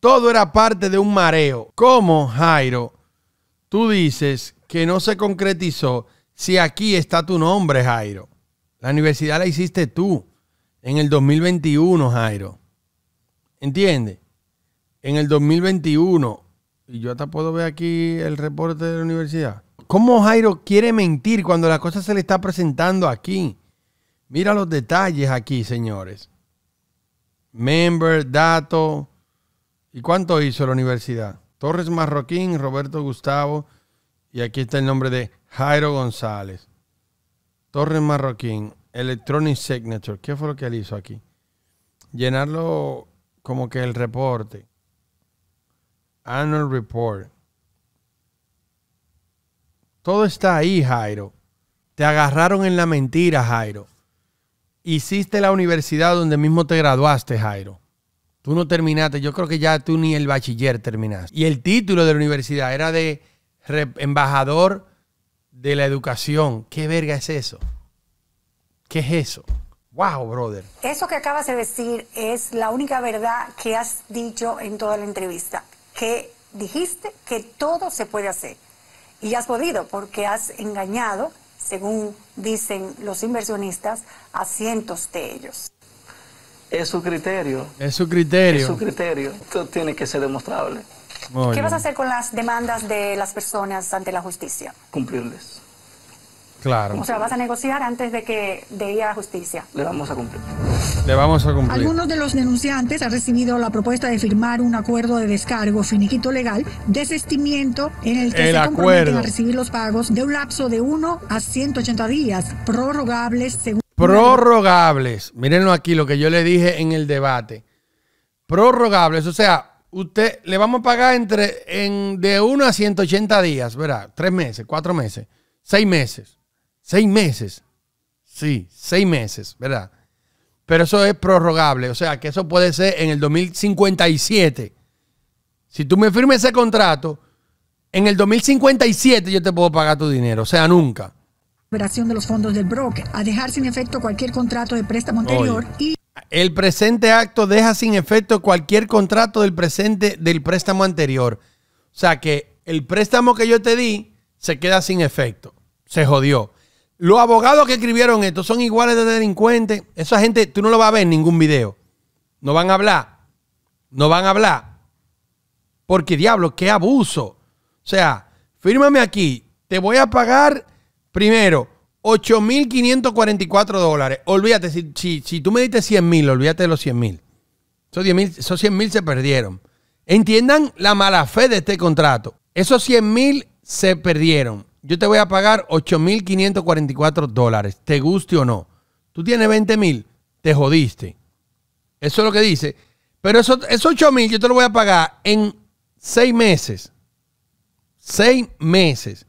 Todo era parte de un mareo. ¿Cómo, Jairo? Tú dices que no se concretizó si aquí está tu nombre, Jairo. La universidad la hiciste tú en el 2021, Jairo. ¿Entiendes? En el 2021. Y yo hasta puedo ver aquí el reporte de la universidad. ¿Cómo Jairo quiere mentir cuando la cosa se le está presentando aquí? Mira los detalles aquí, señores. Member, dato. ¿Y cuánto hizo la universidad? Torres Marroquín, Roberto Gustavo. Y aquí está el nombre de Jairo González. Torres Marroquín, Electronic Signature. ¿Qué fue lo que él hizo aquí? Llenarlo como que el reporte. Annual Report. Todo está ahí, Jairo. Te agarraron en la mentira, Jairo. Hiciste la universidad donde mismo te graduaste, Jairo. Tú no terminaste, yo creo que ya tú ni el bachiller terminaste. Y el título de la universidad era de embajador de la educación. ¿Qué verga es eso? ¿Qué es eso? Wow, brother. Eso que acabas de decir es la única verdad que has dicho en toda la entrevista, que dijiste que todo se puede hacer. Y has podido porque has engañado, según dicen los inversionistas, a cientos de ellos. Es su criterio. Es su criterio. Es su criterio. Esto tiene que ser demostrable. ¿Qué vas a hacer con las demandas de las personas ante la justicia? Cumplirles. Claro. O sea, vas a negociar antes de que de a la justicia. Le vamos a cumplir. Le vamos a cumplir. Algunos de los denunciantes han recibido la propuesta de firmar un acuerdo de descargo finiquito legal, desestimiento en el que se comprometen a recibir los pagos de un lapso de 1 a 180 días, prorrogables según prorrogables. Mírenlo aquí lo que yo le dije en el debate. Prorrogables, o sea, usted le vamos a pagar entre en, de 1 a 180 días, ¿verdad? Tres meses, cuatro meses, seis meses. Seis meses. Sí, seis meses, ¿verdad? Pero eso es prorrogable, o sea que eso puede ser en el 2057. Si tú me firmes ese contrato, en el 2057 yo te puedo pagar tu dinero, o sea, nunca. Operación de los fondos del broker, a dejar sin efecto cualquier contrato de préstamo anterior y... El presente acto deja sin efecto cualquier contrato del presente del préstamo anterior. O sea que el préstamo que yo te di se queda sin efecto. Se jodió. Los abogados que escribieron esto son iguales de delincuentes. Esa gente, tú no lo vas a ver en ningún video. No van a hablar. No van a hablar. Porque diablo, qué abuso. O sea, fírmame aquí. Te voy a pagar primero 8.544 dólares. Olvídate, si, si, tú me diste 100.000, olvídate de los 100.000. esos 100.000 se perdieron. Entiendan la mala fe de este contrato. Esos 100.000 se perdieron yo te voy a pagar 8.544 dólares, te guste o no. Tú tienes 20.000, te jodiste. Eso es lo que dice. Pero esos 8.000 yo te lo voy a pagar en seis meses. Seis meses.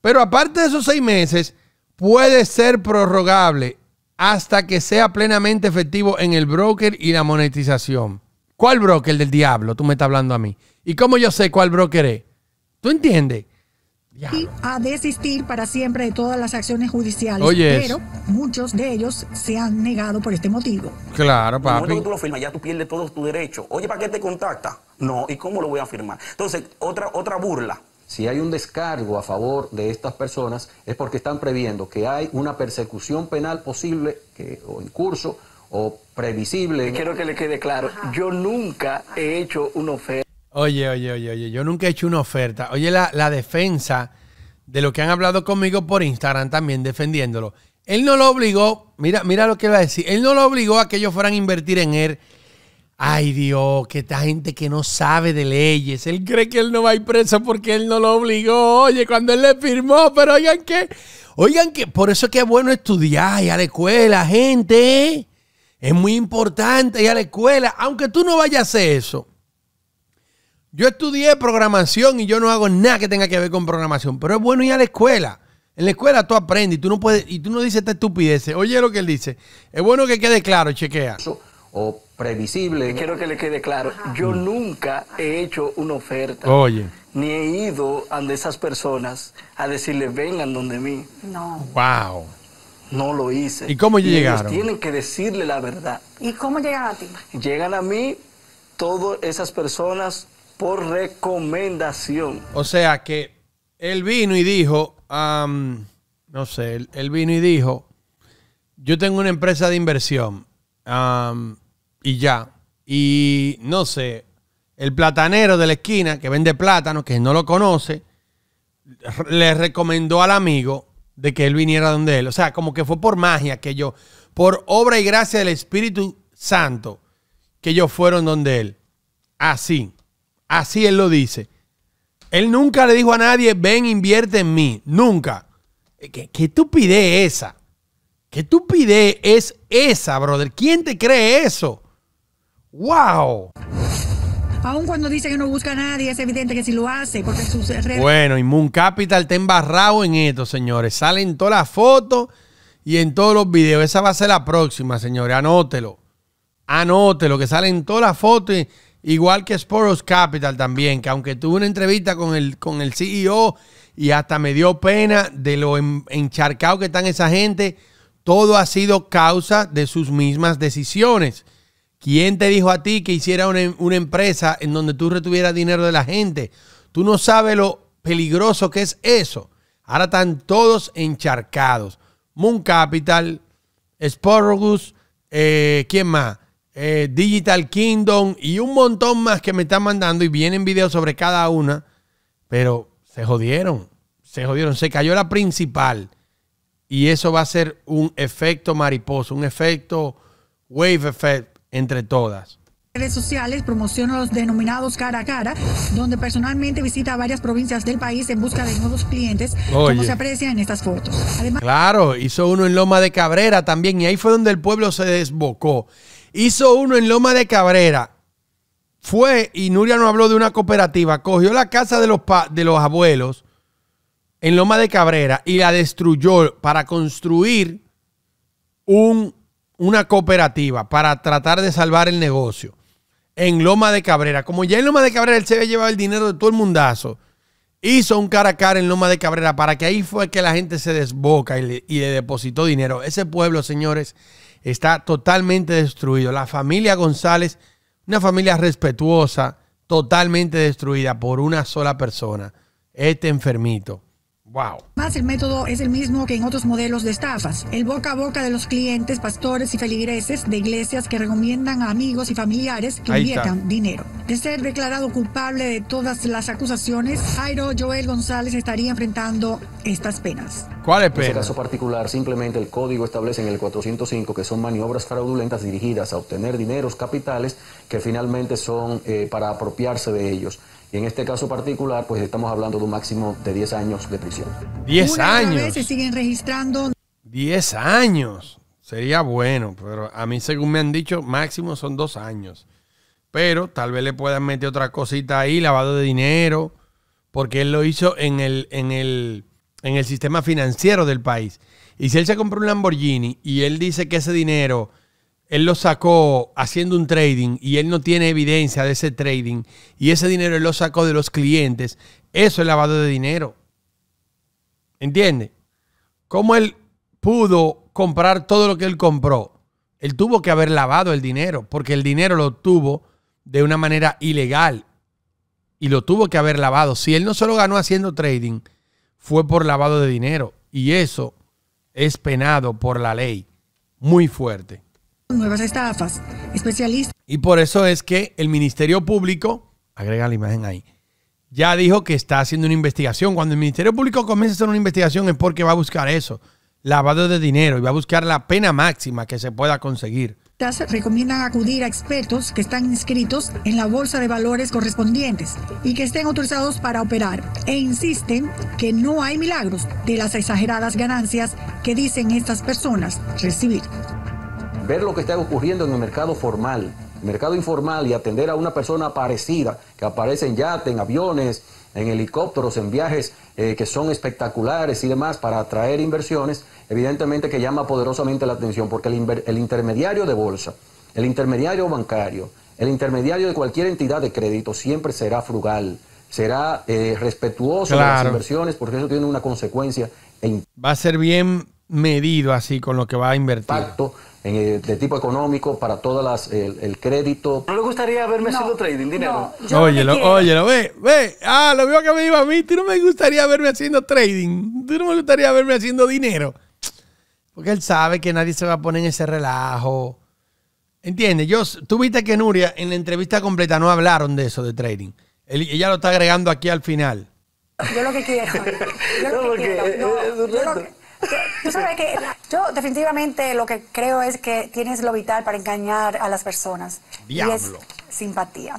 Pero aparte de esos seis meses, puede ser prorrogable hasta que sea plenamente efectivo en el broker y la monetización. ¿Cuál broker del diablo tú me estás hablando a mí? ¿Y cómo yo sé cuál broker es? ¿Tú entiendes? y a desistir para siempre de todas las acciones judiciales. Pero muchos de ellos se han negado por este motivo. Claro, papi. que tú lo firmas, ya tú pierdes todos tus derechos. Oye, ¿para qué te contacta? No, ¿y cómo lo voy a firmar? Entonces, otra, otra burla. Si hay un descargo a favor de estas personas es porque están previendo que hay una persecución penal posible que, o en curso o previsible. Quiero que le quede claro, yo nunca he hecho una oferta. Oye, oye, oye, oye, yo nunca he hecho una oferta. Oye, la, defensa de lo que han hablado conmigo por Instagram también defendiéndolo. Él no lo obligó, mira, mira lo que va a decir, él no lo obligó a que ellos fueran a invertir en él. Ay Dios, que esta gente que no sabe de leyes, él cree que él no va a ir preso porque él no lo obligó, oye, cuando él le firmó, pero oigan que, oigan que, por eso es que es bueno estudiar y a la escuela, gente, ¿eh? es muy importante ir a la escuela, aunque tú no vayas a hacer eso, yo estudié programación y yo no hago nada que tenga que ver con programación, pero es bueno ir a la escuela. En la escuela tú aprendes y tú no puedes y tú no dices esta estupidez. Oye lo que él dice. Es bueno que quede claro, chequea. O previsible. Quiero que le quede claro. Yo nunca he hecho una oferta. Oye. Ni he ido ante esas personas a decirles vengan donde mí. No. Wow. No lo hice. ¿Y cómo y llegaron? Ellos tienen que decirle la verdad. ¿Y cómo llegan a ti? Llegan a mí todas esas personas por recomendación. O sea que él vino y dijo, no sé, él, vino y dijo, yo tengo una empresa de inversión y ya. Y no sé, el platanero de la esquina que vende plátano, que no lo conoce, le recomendó al amigo de que él viniera donde él. O sea, como que fue por magia que yo, por obra y gracia del Espíritu Santo, que ellos fueron donde él. Así. Así él lo dice. Él nunca le dijo a nadie, ven, invierte en mí. Nunca. Eh, ¿Qué, qué estupidez esa? ¿Qué estupidez es esa, brother? ¿Quién te cree eso? ¡Wow! Aún cuando dice que no busca a nadie, es evidente que sí lo hace, porque sus Bueno, y Moon Capital está embarrado en esto, señores. Salen todas las fotos y en todos los videos. Esa va a ser la próxima, señores. Anótelo. Anótelo, que salen todas las fotos y Igual que Sporos Capital también, que aunque tuve una entrevista con el, con el CEO y hasta me dio pena de lo encharcado que están esa gente, todo ha sido causa de sus mismas decisiones. ¿Quién te dijo a ti que hiciera una, empresa en donde tú retuvieras dinero de la gente? Tú no sabes lo peligroso que es eso. Ahora están todos encharcados. Moon Capital, Sporogus, eh, ¿quién más? Eh, Digital Kingdom y un montón más que me están mandando y vienen videos sobre cada una, pero se jodieron, se jodieron, se cayó la principal y eso va a ser un efecto mariposa, un efecto wave effect entre todas redes sociales promociono los denominados cara a cara, donde personalmente visita varias provincias del país en busca de nuevos clientes, como se aprecia en estas fotos. claro, hizo uno en Loma de Cabrera también, y ahí fue donde el pueblo se desbocó. Hizo uno en Loma de Cabrera. Fue, y Nuria no habló de una cooperativa, cogió la casa de los, de los abuelos en Loma de Cabrera y la destruyó para construir una cooperativa para tratar de salvar el negocio en Loma de Cabrera. Como ya en Loma de Cabrera él se había llevado el dinero de todo el mundazo, hizo un cara a cara en Loma de Cabrera para que ahí fue que la gente se desboca y le, y le depositó dinero. Ese pueblo, señores, está totalmente destruido. La familia González, una familia respetuosa, totalmente destruida por una sola persona, este enfermito. Más el método es el mismo que en otros modelos de estafas. El boca a boca de los clientes, pastores y feligreses de iglesias que recomiendan a amigos y familiares que inviertan dinero. De ser declarado culpable de todas las acusaciones, Jairo Joel González estaría enfrentando estas penas. ¿Cuál es pena? En este caso particular, simplemente el código establece en el 405 que son maniobras fraudulentas dirigidas a obtener dineros capitales que finalmente son eh, para apropiarse de ellos. Y en este caso particular, pues estamos hablando de un máximo de 10 años de prisión. 10 años. Se siguen registrando. 10 años. Sería bueno, pero a mí según me han dicho, máximo son dos años. Pero tal vez le puedan meter otra cosita ahí, lavado de dinero, porque él lo hizo en el, en el, en el sistema financiero del país. Y si él se compró un Lamborghini y él dice que ese dinero él lo sacó haciendo un trading y él no tiene evidencia de ese trading y ese dinero él lo sacó de los clientes, eso es lavado de dinero. ¿Entiende? ¿Cómo él pudo comprar todo lo que él compró? Él tuvo que haber lavado el dinero porque el dinero lo tuvo de una manera ilegal y lo tuvo que haber lavado. Si él no solo ganó haciendo trading, fue por lavado de dinero y eso es penado por la ley muy fuerte nuevas estafas. especialistas Y por eso es que el Ministerio Público, agrega la imagen ahí, ya dijo que está haciendo una investigación. Cuando el Ministerio Público comienza a hacer una investigación es porque va a buscar eso, lavado de dinero, y va a buscar la pena máxima que se pueda conseguir. Recomiendan acudir a expertos que están inscritos en la bolsa de valores correspondientes y que estén autorizados para operar. E insisten que no hay milagros de las exageradas ganancias que dicen estas personas recibir ver lo que está ocurriendo en el mercado formal, mercado informal y atender a una persona parecida que aparece en yate, en aviones, en helicópteros, en viajes eh, que son espectaculares y demás para atraer inversiones, evidentemente que llama poderosamente la atención porque el, intermediario de bolsa, el intermediario bancario, el intermediario de cualquier entidad de crédito siempre será frugal, será eh, respetuoso de las inversiones porque eso tiene una consecuencia. E va a ser bien medido así con lo que va a invertir. Eh, de tipo económico para todas las, el, crédito. ¿No le gustaría verme haciendo trading, dinero? No, óyelo, ve, ve. Ah, lo mismo que me iba a mí, tú no me gustaría verme haciendo trading, tú no me gustaría verme haciendo dinero. Porque él sabe que nadie se va a poner en ese relajo. ¿Entiendes? Yo, tú viste que Nuria en la entrevista completa no hablaron de eso, de trading. ella lo está agregando aquí al final. Yo lo que quiero. Yo lo que quiero yo definitivamente lo que creo es que tienes lo vital para engañar a las personas. Y es simpatía.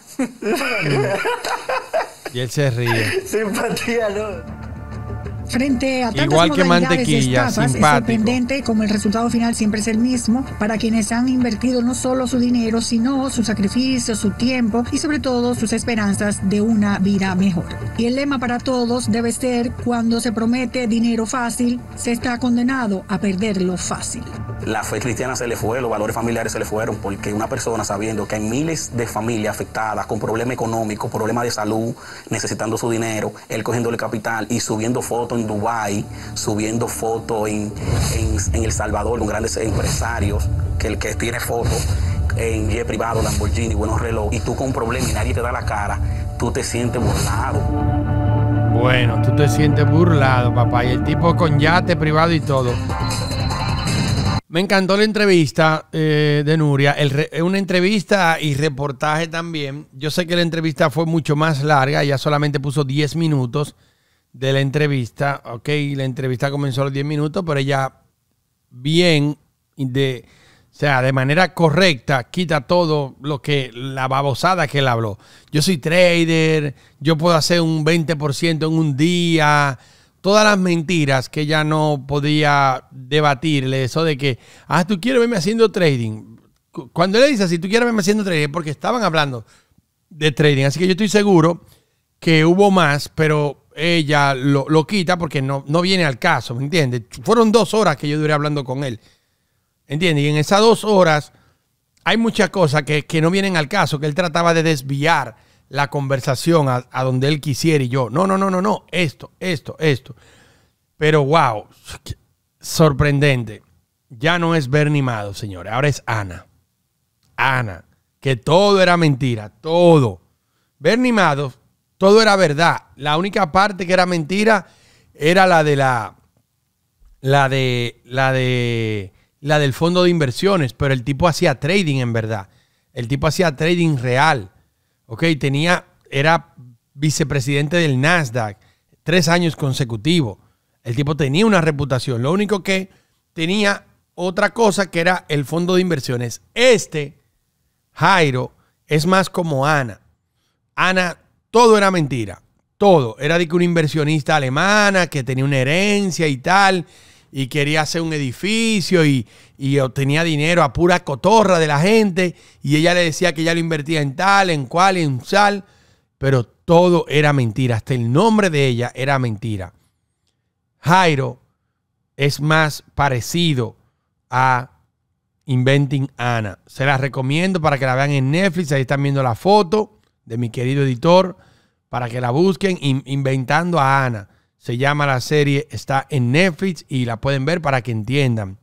y él se ríe. Simpatía, ¿no? Frente a tantas Igual que modalidades de estafas, es sorprendente como el resultado final siempre es el mismo para quienes han invertido no solo su dinero, sino su sacrificio, su tiempo y sobre todo sus esperanzas de una vida mejor. Y el lema para todos debe ser, cuando se promete dinero fácil, se está condenado a perderlo fácil. La fe cristiana se le fue, los valores familiares se le fueron, porque una persona sabiendo que hay miles de familias afectadas con problemas económicos, problemas de salud, necesitando su dinero, él cogiendo el capital y subiendo fotos en Dubái, subiendo fotos en, El Salvador un grandes empresarios, que el que tiene fotos en jet privado, Lamborghini, buenos relojes, y tú con problema y nadie te da la cara, tú te sientes burlado. Bueno, tú te sientes burlado, papá, y el tipo con yate privado y todo. Me encantó la entrevista eh, de Nuria. una entrevista y reportaje también. Yo sé que la entrevista fue mucho más larga, ya solamente puso 10 minutos de la entrevista. Ok, la entrevista comenzó a los 10 minutos, pero ella bien, de, o sea, de manera correcta, quita todo lo que, la babosada que él habló. Yo soy trader, yo puedo hacer un 20% en un día. Todas las mentiras que ella no podía debatirle, eso de que, ah, tú quieres verme haciendo trading. Cuando le dice si tú quieres verme haciendo trading, porque estaban hablando de trading. Así que yo estoy seguro que hubo más, pero ella lo, quita porque no, viene al caso, ¿me entiendes? Fueron dos horas que yo duré hablando con él, ¿entiendes? Y en esas dos horas hay muchas cosas que, no vienen al caso, que él trataba de desviar la conversación a, a, donde él quisiera y yo, no, no, no, no, no, esto, esto, esto. Pero wow, sorprendente. Ya no es Bernie Mado, señores, ahora es Ana. Ana, que todo era mentira, todo. Bernie Mado todo era verdad. La única parte que era mentira era la de la, la de, la de, la del fondo de inversiones, pero el tipo hacía trading en verdad. El tipo hacía trading real. Ok, tenía, era vicepresidente del Nasdaq tres años consecutivos. El tipo tenía una reputación. Lo único que tenía otra cosa que era el fondo de inversiones. Este, Jairo, es más como Ana. Ana todo era mentira. Todo. Era de que una inversionista alemana que tenía una herencia y tal, y quería hacer un edificio y, y obtenía dinero a pura cotorra de la gente, y ella le decía que ya lo invertía en tal, en cual, en sal. pero todo era mentira. Hasta el nombre de ella era mentira. Jairo es más parecido a Inventing Anna. Se las recomiendo para que la vean en Netflix. Ahí están viendo la foto de mi querido editor, para que la busquen, Inventando a Ana. Se llama la serie, está en Netflix y la pueden ver para que entiendan.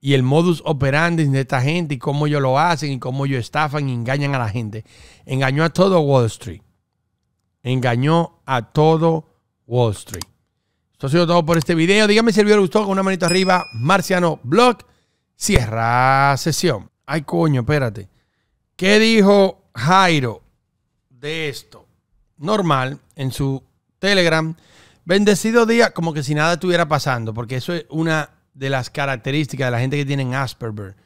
Y el modus operandi de esta gente y cómo ellos lo hacen y cómo ellos estafan y engañan a la gente. Engañó a todo Wall Street. Engañó a todo Wall Street. Esto ha sido todo por este video. Dígame si el gustó con una manito arriba. Marciano Blog. Cierra sesión. Ay, coño, espérate. ¿Qué dijo Jairo? de esto. Normal, en su Telegram. Bendecido día, como que si nada estuviera pasando, porque eso es una de las características de la gente que tiene Asperger,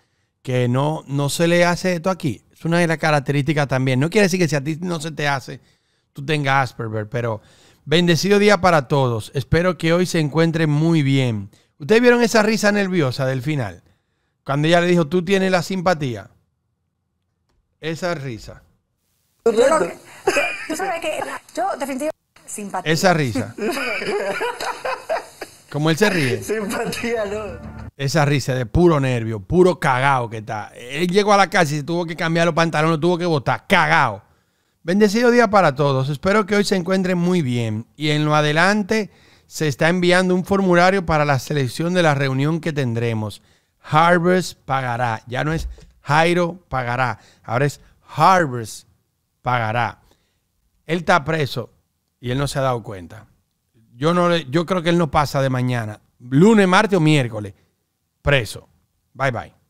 que no, no se le hace esto aquí. Es una de las características también. No quiere decir que si a ti no se te hace, tú tengas Asperger, pero bendecido día para todos. Espero que hoy se encuentre muy bien. ¿Ustedes vieron esa risa nerviosa del final? Cuando ella le dijo, tú tienes la simpatía. Esa risa yo definitivamente simpatía. Esa risa. Como él se ríe. Simpatía, no. Esa risa de puro nervio, puro cagao que está. Él llegó a la casa y tuvo que cambiar los pantalones, tuvo que botar. Cagao. Bendecido día para todos. Espero que hoy se encuentren muy bien. Y en lo adelante se está enviando un formulario para la selección de la reunión que tendremos. Harvest pagará. Ya no es Jairo pagará. Ahora es Harvest pagará. Él está preso y él no se ha dado cuenta. Yo, no le, yo creo que él no pasa de mañana, lunes, martes o miércoles, preso. Bye bye.